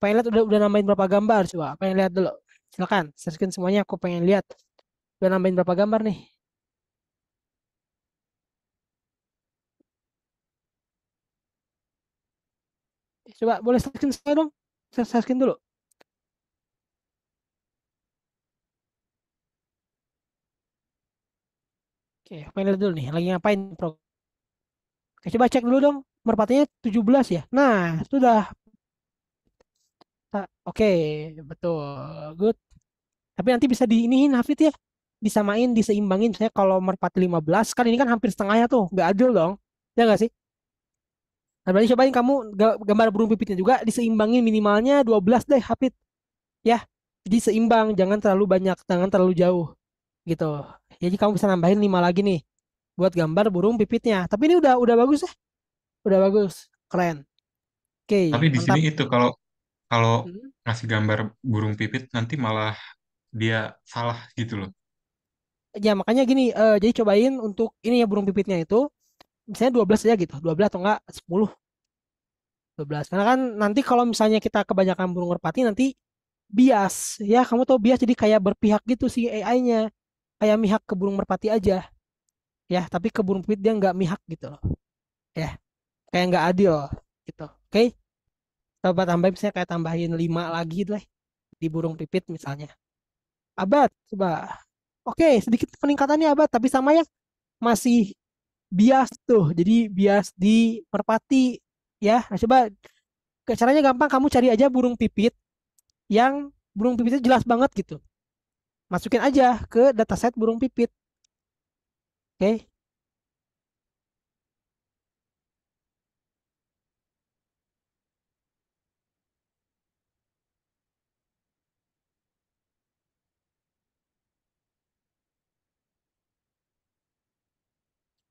Pengen lihat udah udah nambahin berapa gambar. Coba pengen lihat dulu. Silakan share screen semuanya. Aku pengen lihat udah nambahin berapa gambar nih. Coba boleh saksikan saya dong? Saya saksikan dulu. Oke, panel dulu nih. Lagi ngapain pro? Oke, coba cek dulu dong. Merpatinya 17 ya. Nah, sudah. Oke, betul. Good. Tapi nanti bisa diinihin Hafid ya. Disamain, diseimbangin. saya kalau merpati 15, kan ini kan hampir setengahnya tuh. Nggak adil dong. Ya nggak sih? Nah, berarti cobain kamu gambar burung pipitnya juga diseimbangin minimalnya 12 deh hapit. Ya. Jadi seimbang, jangan terlalu banyak, jangan terlalu jauh gitu. Jadi kamu bisa nambahin 5 lagi nih buat gambar burung pipitnya. Tapi ini udah udah bagus ya. Udah bagus, keren. Oke. Okay, Tapi di mantap. sini itu kalau kalau hmm? ngasih gambar burung pipit nanti malah dia salah gitu loh. Ya makanya gini, uh, jadi cobain untuk ini ya burung pipitnya itu misalnya 12 aja gitu 12 atau enggak 10 12 karena kan nanti kalau misalnya kita kebanyakan burung merpati nanti bias ya kamu tahu bias jadi kayak berpihak gitu si AI-nya kayak mihak ke burung merpati aja ya tapi ke burung pipit dia enggak mihak gitu loh ya kayak enggak adil gitu oke okay? coba tambahin misalnya kayak tambahin 5 lagi deh di burung pipit misalnya abad coba oke okay, sedikit peningkatannya abad tapi sama ya masih bias tuh. Jadi bias di merpati ya. Nah, coba caranya gampang kamu cari aja burung pipit yang burung pipitnya jelas banget gitu. Masukin aja ke dataset burung pipit. Oke. Okay.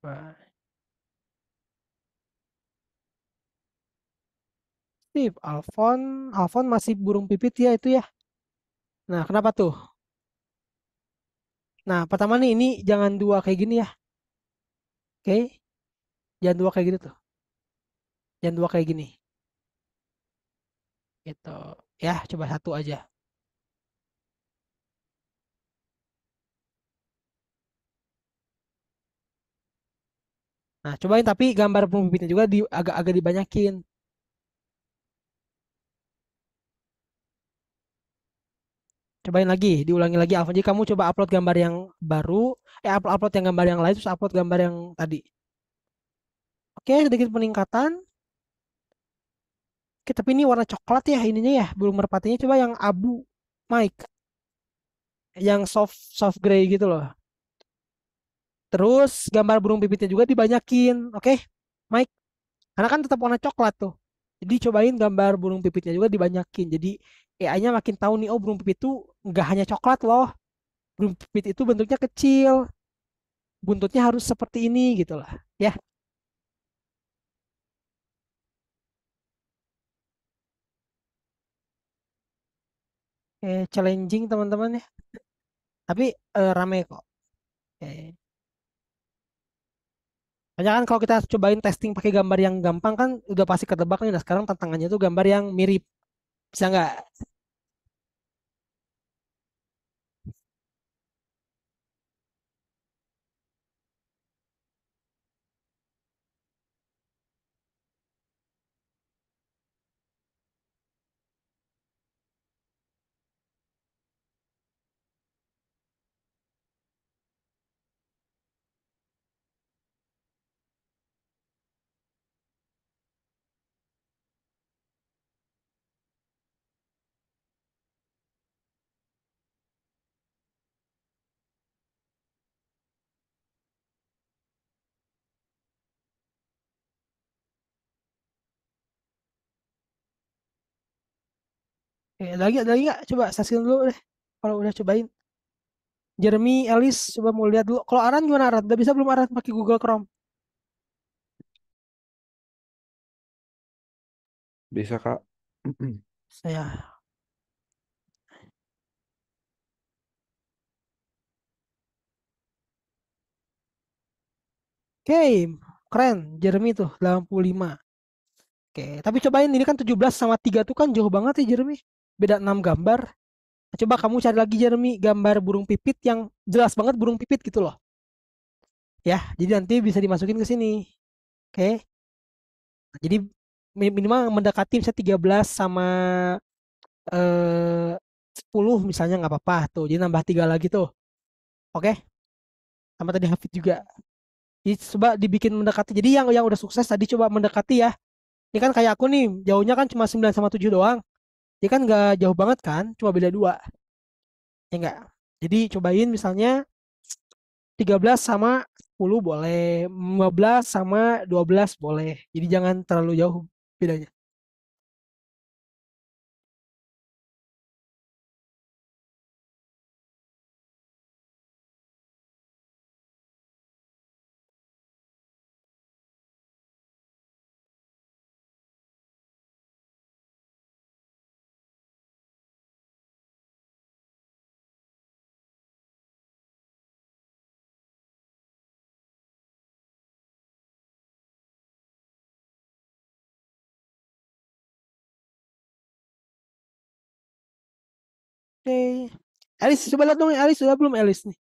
Wah. Sip, Alfon, Alfon masih burung pipit ya itu ya. Nah, kenapa tuh? Nah, pertama nih ini jangan dua kayak gini ya. Oke. Jangan dua kayak gitu tuh. Jangan dua kayak gini. Gitu. Ya, coba satu aja. Nah, cobain tapi gambar pembibitnya juga di agak-agak dibanyakin. Cobain lagi, diulangi lagi Alvan. Jadi kamu coba upload gambar yang baru, eh upload upload yang gambar yang lain terus upload gambar yang tadi. Oke, sedikit peningkatan. Oke, tapi ini warna coklat ya ininya ya, belum merpatinya coba yang abu Mike. Yang soft soft gray gitu loh. Terus gambar burung pipitnya juga dibanyakin, oke, okay? Mike? Karena kan tetap warna coklat tuh. Jadi cobain gambar burung pipitnya juga dibanyakin. Jadi AI-nya makin tahu nih, oh burung pipit itu nggak hanya coklat loh. Burung pipit itu bentuknya kecil, buntutnya harus seperti ini gitu lah, ya. Eh, challenging teman-teman ya. Tapi eh, rame kok. Eh. Hanya kan kalau kita cobain testing pakai gambar yang gampang kan udah pasti ketebak nih. Nah sekarang tantangannya itu gambar yang mirip. Bisa nggak? Oke, lagi lagi nggak coba saksikan dulu deh kalau udah cobain. Jeremy Ellis coba mau lihat dulu. Kalau Aran gimana Aran? Udah bisa belum Aran pakai Google Chrome? Bisa kak. Saya. Oke, okay. keren. Jeremy tuh 85. Oke, okay. tapi cobain ini kan 17 sama 3 tuh kan jauh banget ya Jeremy beda enam gambar. Nah, coba kamu cari lagi Jeremy gambar burung pipit yang jelas banget burung pipit gitu loh. Ya, jadi nanti bisa dimasukin ke sini. Oke. Okay. Nah, jadi minimal mendekati bisa 13 sama eh 10 misalnya nggak apa-apa tuh. Jadi nambah tiga lagi tuh. Oke. Okay? Sama tadi Hafid juga. Jadi coba dibikin mendekati. Jadi yang yang udah sukses tadi coba mendekati ya. Ini kan kayak aku nih, jauhnya kan cuma 9 sama 7 doang dia kan nggak jauh banget kan cuma beda dua ya enggak jadi cobain misalnya 13 sama 10 boleh 15 sama 12 boleh jadi jangan terlalu jauh bedanya Elis, coba lihat dong Elis sudah belum Elis nih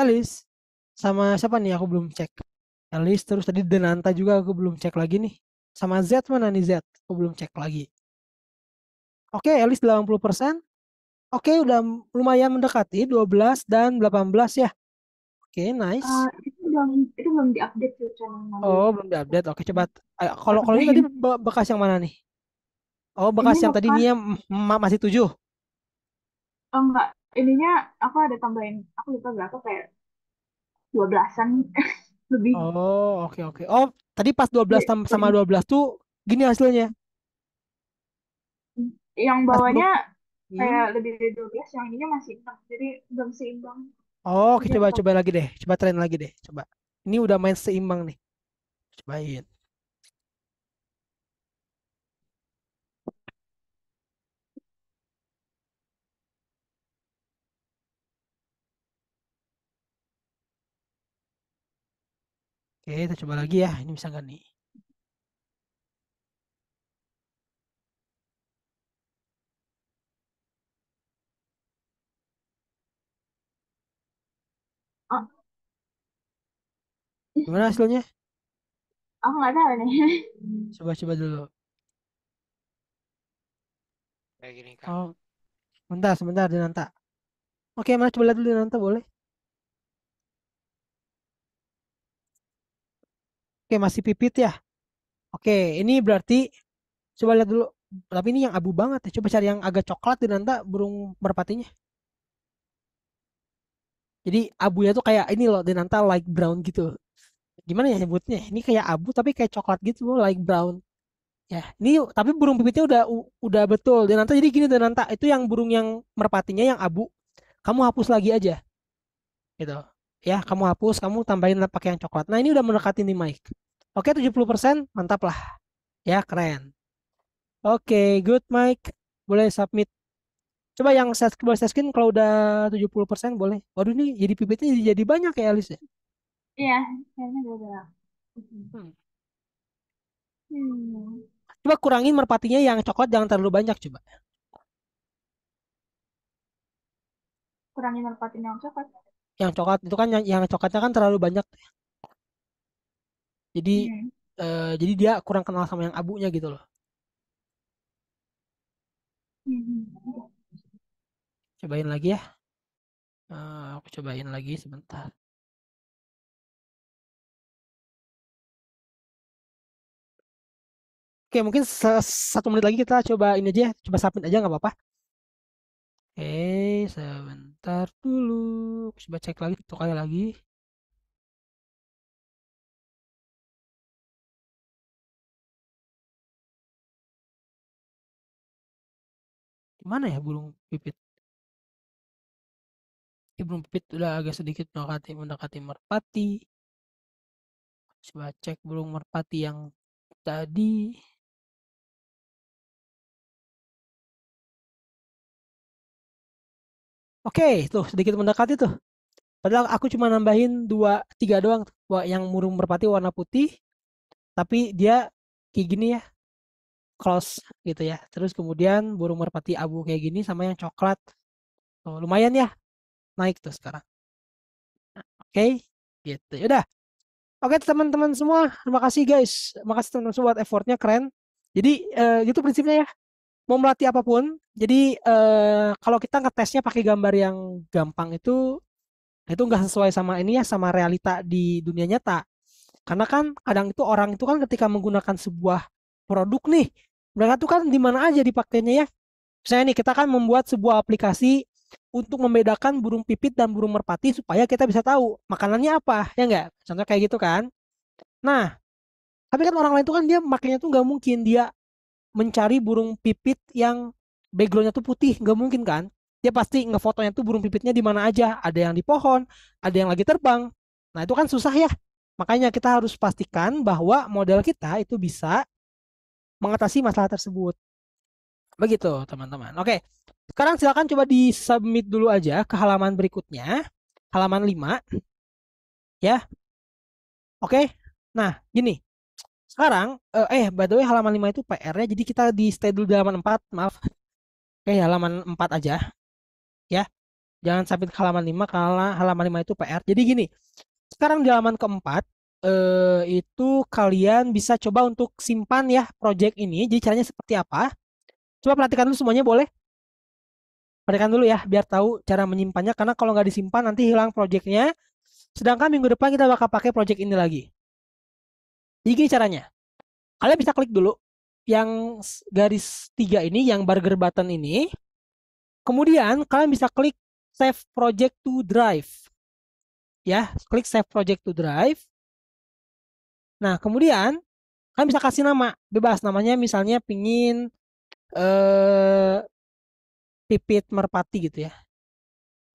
Elis sama siapa nih aku belum cek Elis terus tadi Denanta juga aku belum cek lagi nih sama Z mana nih Z aku belum cek lagi oke okay, Elis 80% Oke, udah lumayan mendekati 12 dan 18 ya. Oke, nice. Uh, itu belum itu belum diupdate tuh channel Oh, belum diupdate. Oke, coba eh, kalau kalau ini tadi bekas yang mana nih? Oh, bekas ini yang bekas... tadi Nia masih 7. Oh, enggak. Ininya aku ada tambahin. Aku lupa berapa kayak 12-an lebih. Oh, oke okay, oke. Okay. Oh, tadi pas 12 iya, Jadi, sama 12 tuh gini hasilnya. Yang bawahnya hmm. kayak lebih dari 12 yang ini masih 6 jadi belum seimbang oh kita coba coba lagi deh coba tren lagi deh coba ini udah main seimbang nih cobain Oke, kita coba lagi ya. Ini bisa nggak nih? Gimana hasilnya? Aku nggak tahu nih. Coba-coba dulu. Kayak gini kan. Oh. Bentar, sebentar Dinanta. Oke, mana coba lihat dulu Dinanta boleh. Oke, masih pipit ya. Oke, ini berarti coba lihat dulu. Tapi ini yang abu banget ya. Coba cari yang agak coklat Dinanta burung merpatinya. Jadi abunya tuh kayak ini loh Dinanta light brown gitu gimana ya nyebutnya ya, ini kayak abu tapi kayak coklat gitu oh, like brown ya ini tapi burung pipitnya udah udah betul dan nanti jadi gini dan nanti itu yang burung yang merpatinya yang abu kamu hapus lagi aja gitu ya kamu hapus kamu tambahin pakai yang coklat nah ini udah mendekati nih Mike oke 70% mantap lah ya keren oke good Mike boleh submit coba yang set skin kalau udah 70% boleh waduh ini jadi pipitnya jadi, jadi banyak ya Alice ya Iya, kayaknya gue udah hmm. hmm. Coba kurangin merpatinya yang coklat jangan terlalu banyak coba. Kurangin merpatinya yang coklat. Yang coklat itu kan yang, yang coklatnya kan terlalu banyak. Jadi hmm. eh, jadi dia kurang kenal sama yang abunya gitu loh. Hmm. Cobain lagi ya. Eh, aku cobain lagi sebentar. Oke, mungkin satu menit lagi kita coba ini aja, ya, coba sapin aja nggak apa-apa. Oke, sebentar dulu. Coba cek lagi satu kali lagi. mana ya burung pipit? Ya, burung pipit udah agak sedikit mendekati mendekati merpati. Coba cek burung merpati yang tadi. Oke, okay, tuh sedikit mendekati tuh. Padahal aku cuma nambahin dua, tiga doang. Yang murung merpati warna putih, tapi dia kayak gini ya, close gitu ya. Terus kemudian burung merpati abu kayak gini sama yang coklat. Tuh, lumayan ya, naik tuh sekarang. Oke, okay, gitu. Ya udah. Oke okay, teman-teman semua, terima kasih guys. Terima kasih teman-teman semua buat effortnya keren. Jadi eh, itu prinsipnya ya mau melatih apapun. Jadi uh, kalau kita ngetesnya pakai gambar yang gampang itu itu nggak sesuai sama ini ya sama realita di dunia nyata. Karena kan kadang itu orang itu kan ketika menggunakan sebuah produk nih, mereka tuh kan di mana aja dipakainya ya. Misalnya nih kita kan membuat sebuah aplikasi untuk membedakan burung pipit dan burung merpati supaya kita bisa tahu makanannya apa ya nggak. contoh kayak gitu kan nah tapi kan orang lain itu kan dia makanya tuh nggak mungkin dia mencari burung pipit yang backgroundnya tuh putih nggak mungkin kan dia pasti ngefotonya tuh burung pipitnya di mana aja ada yang di pohon ada yang lagi terbang nah itu kan susah ya makanya kita harus pastikan bahwa model kita itu bisa mengatasi masalah tersebut begitu teman-teman oke sekarang silakan coba di submit dulu aja ke halaman berikutnya halaman 5 ya oke nah gini sekarang uh, eh by the way halaman 5 itu pr ya jadi kita di stay dulu di halaman 4 maaf oke halaman 4 aja ya jangan sampai ke halaman 5 karena halaman 5 itu PR jadi gini sekarang di halaman keempat eh, itu kalian bisa coba untuk simpan ya project ini jadi caranya seperti apa coba perhatikan dulu semuanya boleh perhatikan dulu ya biar tahu cara menyimpannya karena kalau nggak disimpan nanti hilang projectnya sedangkan minggu depan kita bakal pakai project ini lagi jadi gini caranya. Kalian bisa klik dulu yang garis tiga ini, yang burger button ini. Kemudian kalian bisa klik save project to drive. Ya, klik save project to drive. Nah, kemudian kalian bisa kasih nama, bebas namanya misalnya pingin eh pipit merpati gitu ya.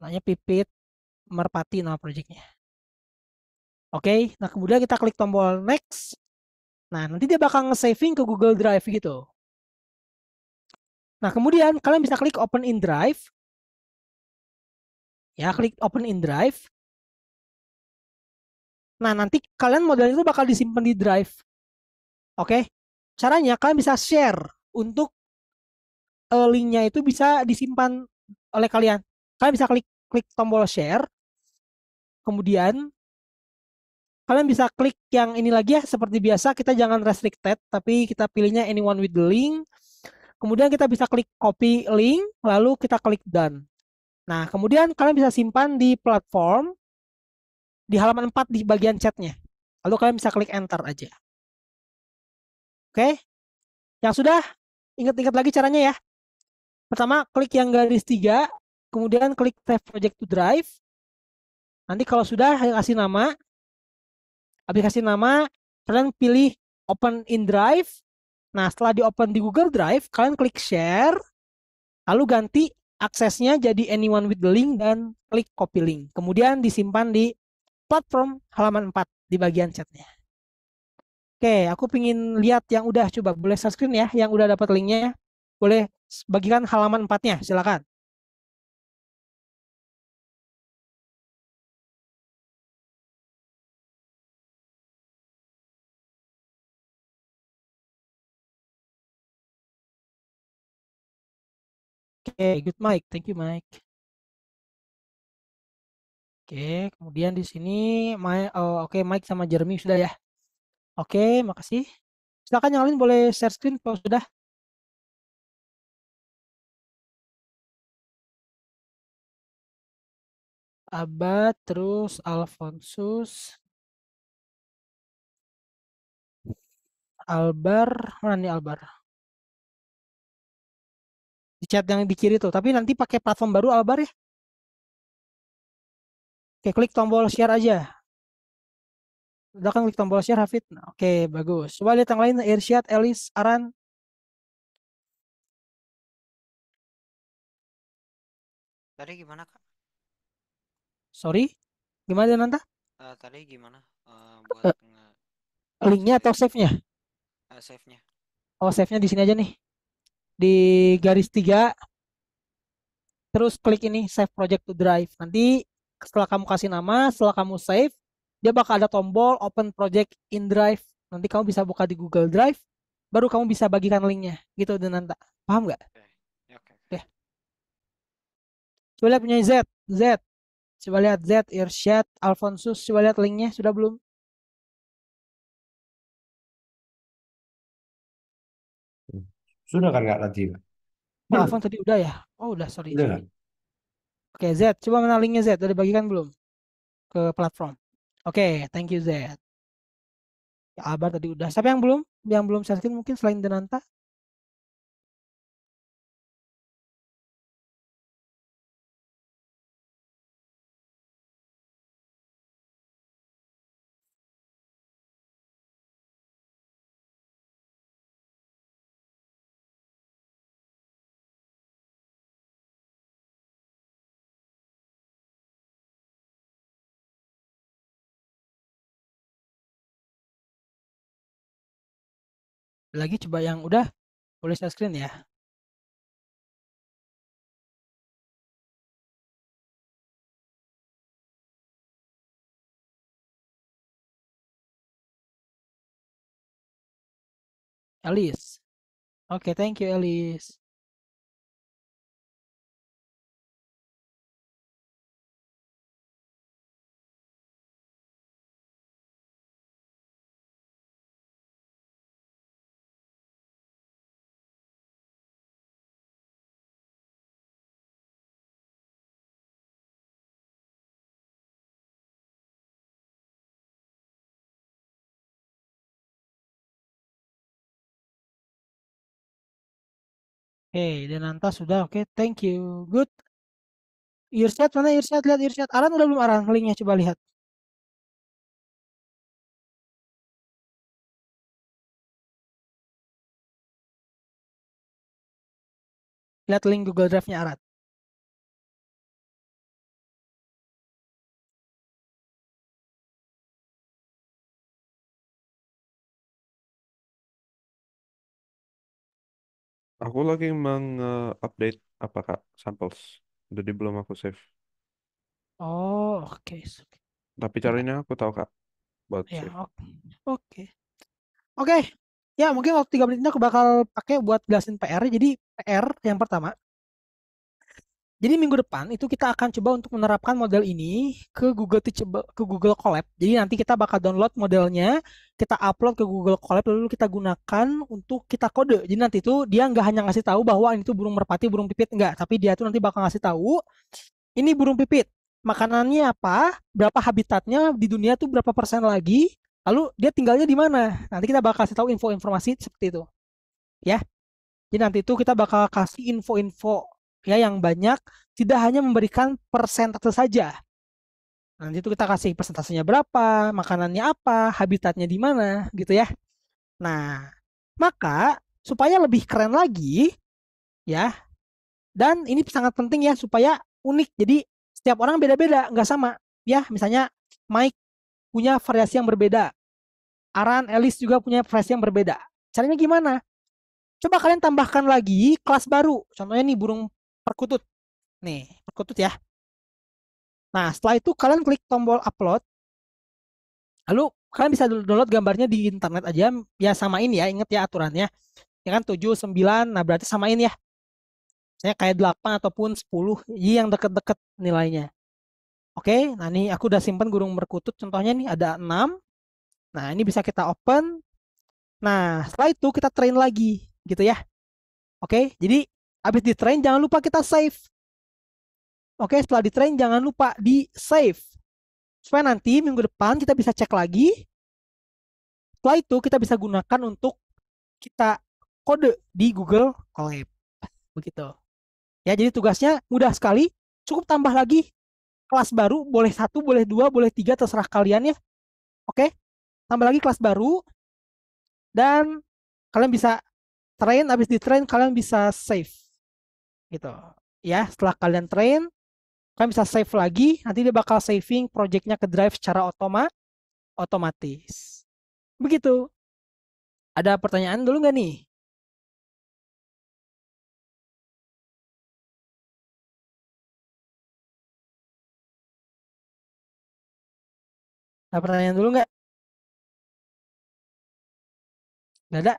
Namanya pipit merpati nama projectnya. Oke, okay? nah kemudian kita klik tombol next. Nah, nanti dia bakal nge-saving ke Google Drive gitu. Nah, kemudian kalian bisa klik open in Drive. Ya, klik open in Drive. Nah, nanti kalian modal itu bakal disimpan di Drive. Oke. Okay? Caranya kalian bisa share untuk eh, linknya itu bisa disimpan oleh kalian. Kalian bisa klik klik tombol share. Kemudian Kalian bisa klik yang ini lagi ya, seperti biasa kita jangan restricted, tapi kita pilihnya anyone with the link. Kemudian kita bisa klik copy link, lalu kita klik done. Nah, kemudian kalian bisa simpan di platform di halaman 4 di bagian chatnya. Lalu kalian bisa klik enter aja. Oke. Yang sudah, ingat-ingat lagi caranya ya. Pertama, klik yang garis tiga, kemudian klik save project to drive. Nanti kalau sudah kasih nama, aplikasi nama, kalian pilih open in Drive. Nah, setelah di open di Google Drive, kalian klik share, lalu ganti aksesnya jadi anyone with the link dan klik copy link. Kemudian disimpan di platform halaman 4 di bagian chatnya. Oke, aku pingin lihat yang udah coba boleh subscribe ya, yang udah dapat linknya boleh bagikan halaman 4-nya, silakan. Oke, good Mike. Thank you Mike. Oke, kemudian di sini my, oh, oke Mike sama Jeremy sudah ya. Oke, makasih. Silakan yang lain boleh share screen kalau sudah. Abad, terus Alfonsus, Albar, mana nih Albar? di chat yang di kiri tuh tapi nanti pakai platform baru Albar ya oke klik tombol share aja udah kan klik tombol share Hafid nah, oke bagus coba lihat yang lain Irsyad Elis Aran tadi gimana kak sorry gimana Nanta uh, eh, tadi gimana uh, buat uh, linknya atau save nya uh, save nya oh save nya di sini aja nih di garis tiga terus klik ini save project to drive nanti setelah kamu kasih nama setelah kamu save dia bakal ada tombol open project in drive nanti kamu bisa buka di Google Drive baru kamu bisa bagikan linknya gitu dan nanti paham nggak? Ya, oke. Coba lihat punya Z Z coba lihat Z Irsyad Alfonsus coba lihat linknya sudah belum? Sudah kan nggak tadi? Pak Afan tadi udah ya? Oh udah, sorry. Udah. Sorry. Kan? Oke Z, coba mana linknya Z? Udah dibagikan belum? Ke platform. Oke, thank you Z. Ya, Abar tadi udah. Siapa yang belum? Yang belum share screen mungkin selain Denanta? lagi coba yang udah boleh share screen ya Alice. Oke, okay, thank you Alice. Oke, Denanta sudah. Oke, thank you. Good. Irsyad mana Irsyad? Lihat Irsyad. Aran udah belum Aran? Linknya coba lihat. Lihat link Google Drive-nya Aran. Aku lagi meng-update apa Kak samples. Jadi belum aku save. Oh, oke. Tapi caranya aku tahu Kak buat Ya, save. oke. Oke. Oke. Ya, mungkin waktu 3 menit ini aku bakal pakai buat jelasin PR. Jadi PR yang pertama, jadi minggu depan itu kita akan coba untuk menerapkan model ini ke Google Teachable, ke Google Colab. Jadi nanti kita bakal download modelnya, kita upload ke Google Colab lalu kita gunakan untuk kita kode. Jadi nanti itu dia nggak hanya ngasih tahu bahwa ini tuh burung merpati, burung pipit enggak, tapi dia tuh nanti bakal ngasih tahu ini burung pipit. Makanannya apa? Berapa habitatnya di dunia tuh berapa persen lagi? Lalu dia tinggalnya di mana? Nanti kita bakal kasih tahu info informasi seperti itu. Ya. Jadi nanti itu kita bakal kasih info-info ya yang banyak tidak hanya memberikan persentase saja. Nanti itu kita kasih persentasenya berapa, makanannya apa, habitatnya di mana, gitu ya. Nah, maka supaya lebih keren lagi, ya. Dan ini sangat penting ya supaya unik. Jadi setiap orang beda-beda, nggak sama. Ya, misalnya Mike punya variasi yang berbeda. Aran, Elis juga punya variasi yang berbeda. Caranya gimana? Coba kalian tambahkan lagi kelas baru. Contohnya nih burung perkutut. Nih, perkutut ya. Nah, setelah itu kalian klik tombol upload. Lalu kalian bisa download gambarnya di internet aja. Ya samain ya, inget ya aturannya. Ya kan 7, 9, nah berarti samain ya. Saya kayak 8 ataupun 10, iya yang deket-deket nilainya. Oke, nah ini aku udah simpan gurung berkutut. Contohnya nih ada 6. Nah ini bisa kita open. Nah setelah itu kita train lagi gitu ya. Oke, jadi Habis di train jangan lupa kita save. Oke, setelah di train jangan lupa di save. Supaya nanti minggu depan kita bisa cek lagi. Setelah itu kita bisa gunakan untuk kita kode di Google Colab. Begitu. Ya, jadi tugasnya mudah sekali. Cukup tambah lagi kelas baru, boleh satu, boleh dua, boleh tiga, terserah kalian ya. Oke, tambah lagi kelas baru. Dan kalian bisa train, habis di train kalian bisa save gitu ya setelah kalian train kalian bisa save lagi nanti dia bakal saving projectnya ke drive secara otoma otomatis begitu ada pertanyaan dulu nggak nih ada pertanyaan dulu nggak nggak ada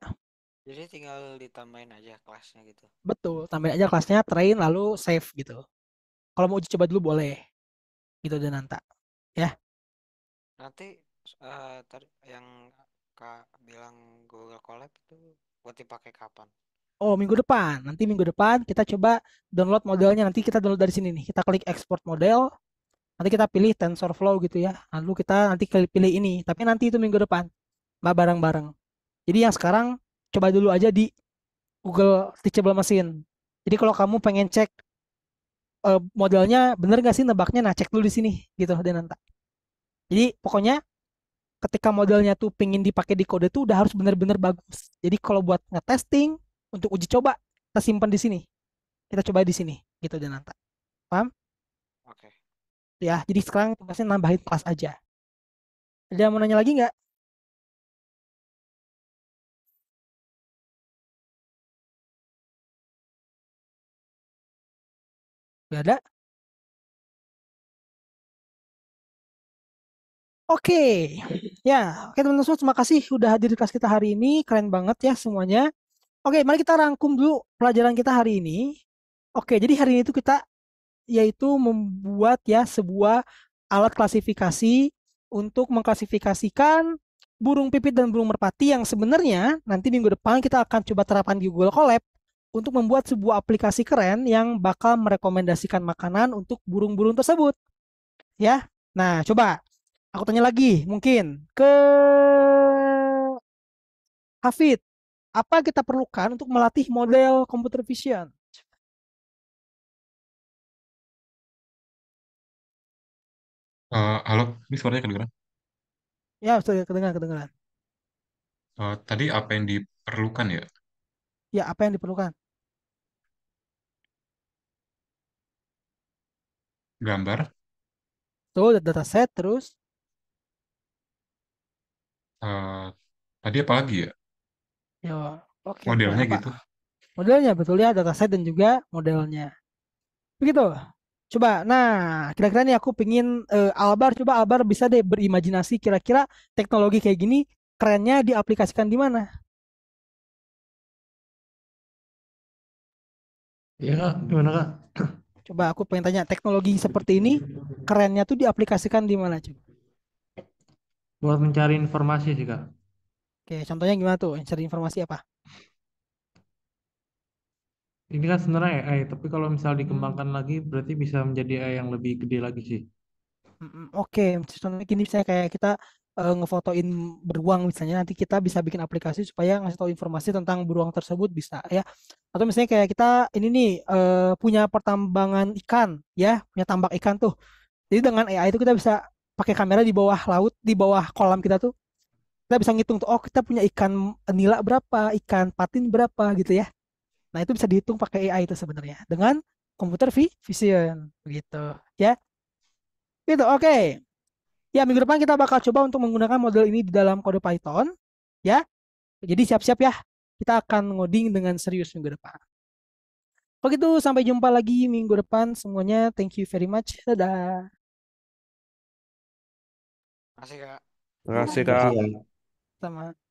jadi tinggal ditambahin aja kelasnya gitu. Betul, tambahin aja kelasnya, train lalu save gitu. Kalau mau uji coba dulu boleh. Gitu dan nanta. Ya. Nanti uh, yang Kak bilang Google Collab itu buat dipakai kapan? Oh, minggu depan. Nanti minggu depan kita coba download modelnya. Nanti kita download dari sini nih. Kita klik export model. Nanti kita pilih TensorFlow gitu ya. Lalu kita nanti pilih ini. Tapi nanti itu minggu depan. Mbak bareng-bareng. Jadi yang sekarang coba dulu aja di Google Teachable Machine. Jadi kalau kamu pengen cek uh, eh, modelnya bener gak sih nebaknya, nah cek dulu di sini gitu dan nanti. Jadi pokoknya ketika modelnya tuh pengen dipakai di kode tuh udah harus bener-bener bagus. Jadi kalau buat ngetesting untuk uji coba kita simpan di sini, kita coba di sini gitu dan nanti. Paham? Oke. Ya, jadi sekarang tugasnya nambahin kelas aja. Ada yang mau nanya lagi nggak? Gak ada? Oke, ya. Oke teman-teman semua, terima kasih sudah hadir di kelas kita hari ini. Keren banget ya semuanya. Oke, mari kita rangkum dulu pelajaran kita hari ini. Oke, jadi hari ini itu kita yaitu membuat ya sebuah alat klasifikasi untuk mengklasifikasikan burung pipit dan burung merpati yang sebenarnya nanti minggu depan kita akan coba terapkan di Google Colab untuk membuat sebuah aplikasi keren yang bakal merekomendasikan makanan untuk burung-burung tersebut. Ya. Nah, coba aku tanya lagi mungkin ke Hafid. Apa yang kita perlukan untuk melatih model computer vision? Uh, halo, ini suaranya kedengeran? Ya, sudah kedengeran, kedengeran. Uh, tadi apa yang diperlukan ya? Ya, apa yang diperlukan? Gambar. Tuh, data set terus. uh, tadi apa lagi ya? Ya, oke, gitu. Modelnya betul ya gitu. Modelnya data set dan juga modelnya. Begitu. Coba, nah kira-kira nih aku pingin uh, Albar, coba Albar bisa deh berimajinasi kira-kira teknologi kayak gini kerennya diaplikasikan di mana? ya gimana kak? Coba aku pengen tanya, teknologi seperti ini kerennya tuh diaplikasikan di mana, coba? Buat mencari informasi sih, Kak. Oke, contohnya gimana tuh? Cari informasi apa? Ini kan sebenarnya AI, tapi kalau misal dikembangkan lagi berarti bisa menjadi AI yang lebih gede lagi sih. Oke, contohnya gini saya kayak kita uh, ngefotoin beruang misalnya nanti kita bisa bikin aplikasi supaya ngasih tahu informasi tentang beruang tersebut bisa ya atau misalnya kayak kita ini nih uh, punya pertambangan ikan ya punya tambak ikan tuh jadi dengan AI itu kita bisa pakai kamera di bawah laut di bawah kolam kita tuh kita bisa ngitung tuh oh kita punya ikan nila berapa ikan patin berapa gitu ya nah itu bisa dihitung pakai AI itu sebenarnya dengan komputer vision begitu ya itu oke okay. Ya, minggu depan kita bakal coba untuk menggunakan model ini di dalam kode Python. Ya, jadi siap-siap ya. Kita akan ngoding dengan serius minggu depan. Oke tuh, sampai jumpa lagi minggu depan semuanya. Thank you very much. Dadah. Terima kasih, Kak. Terima kasih, Kak. Sama.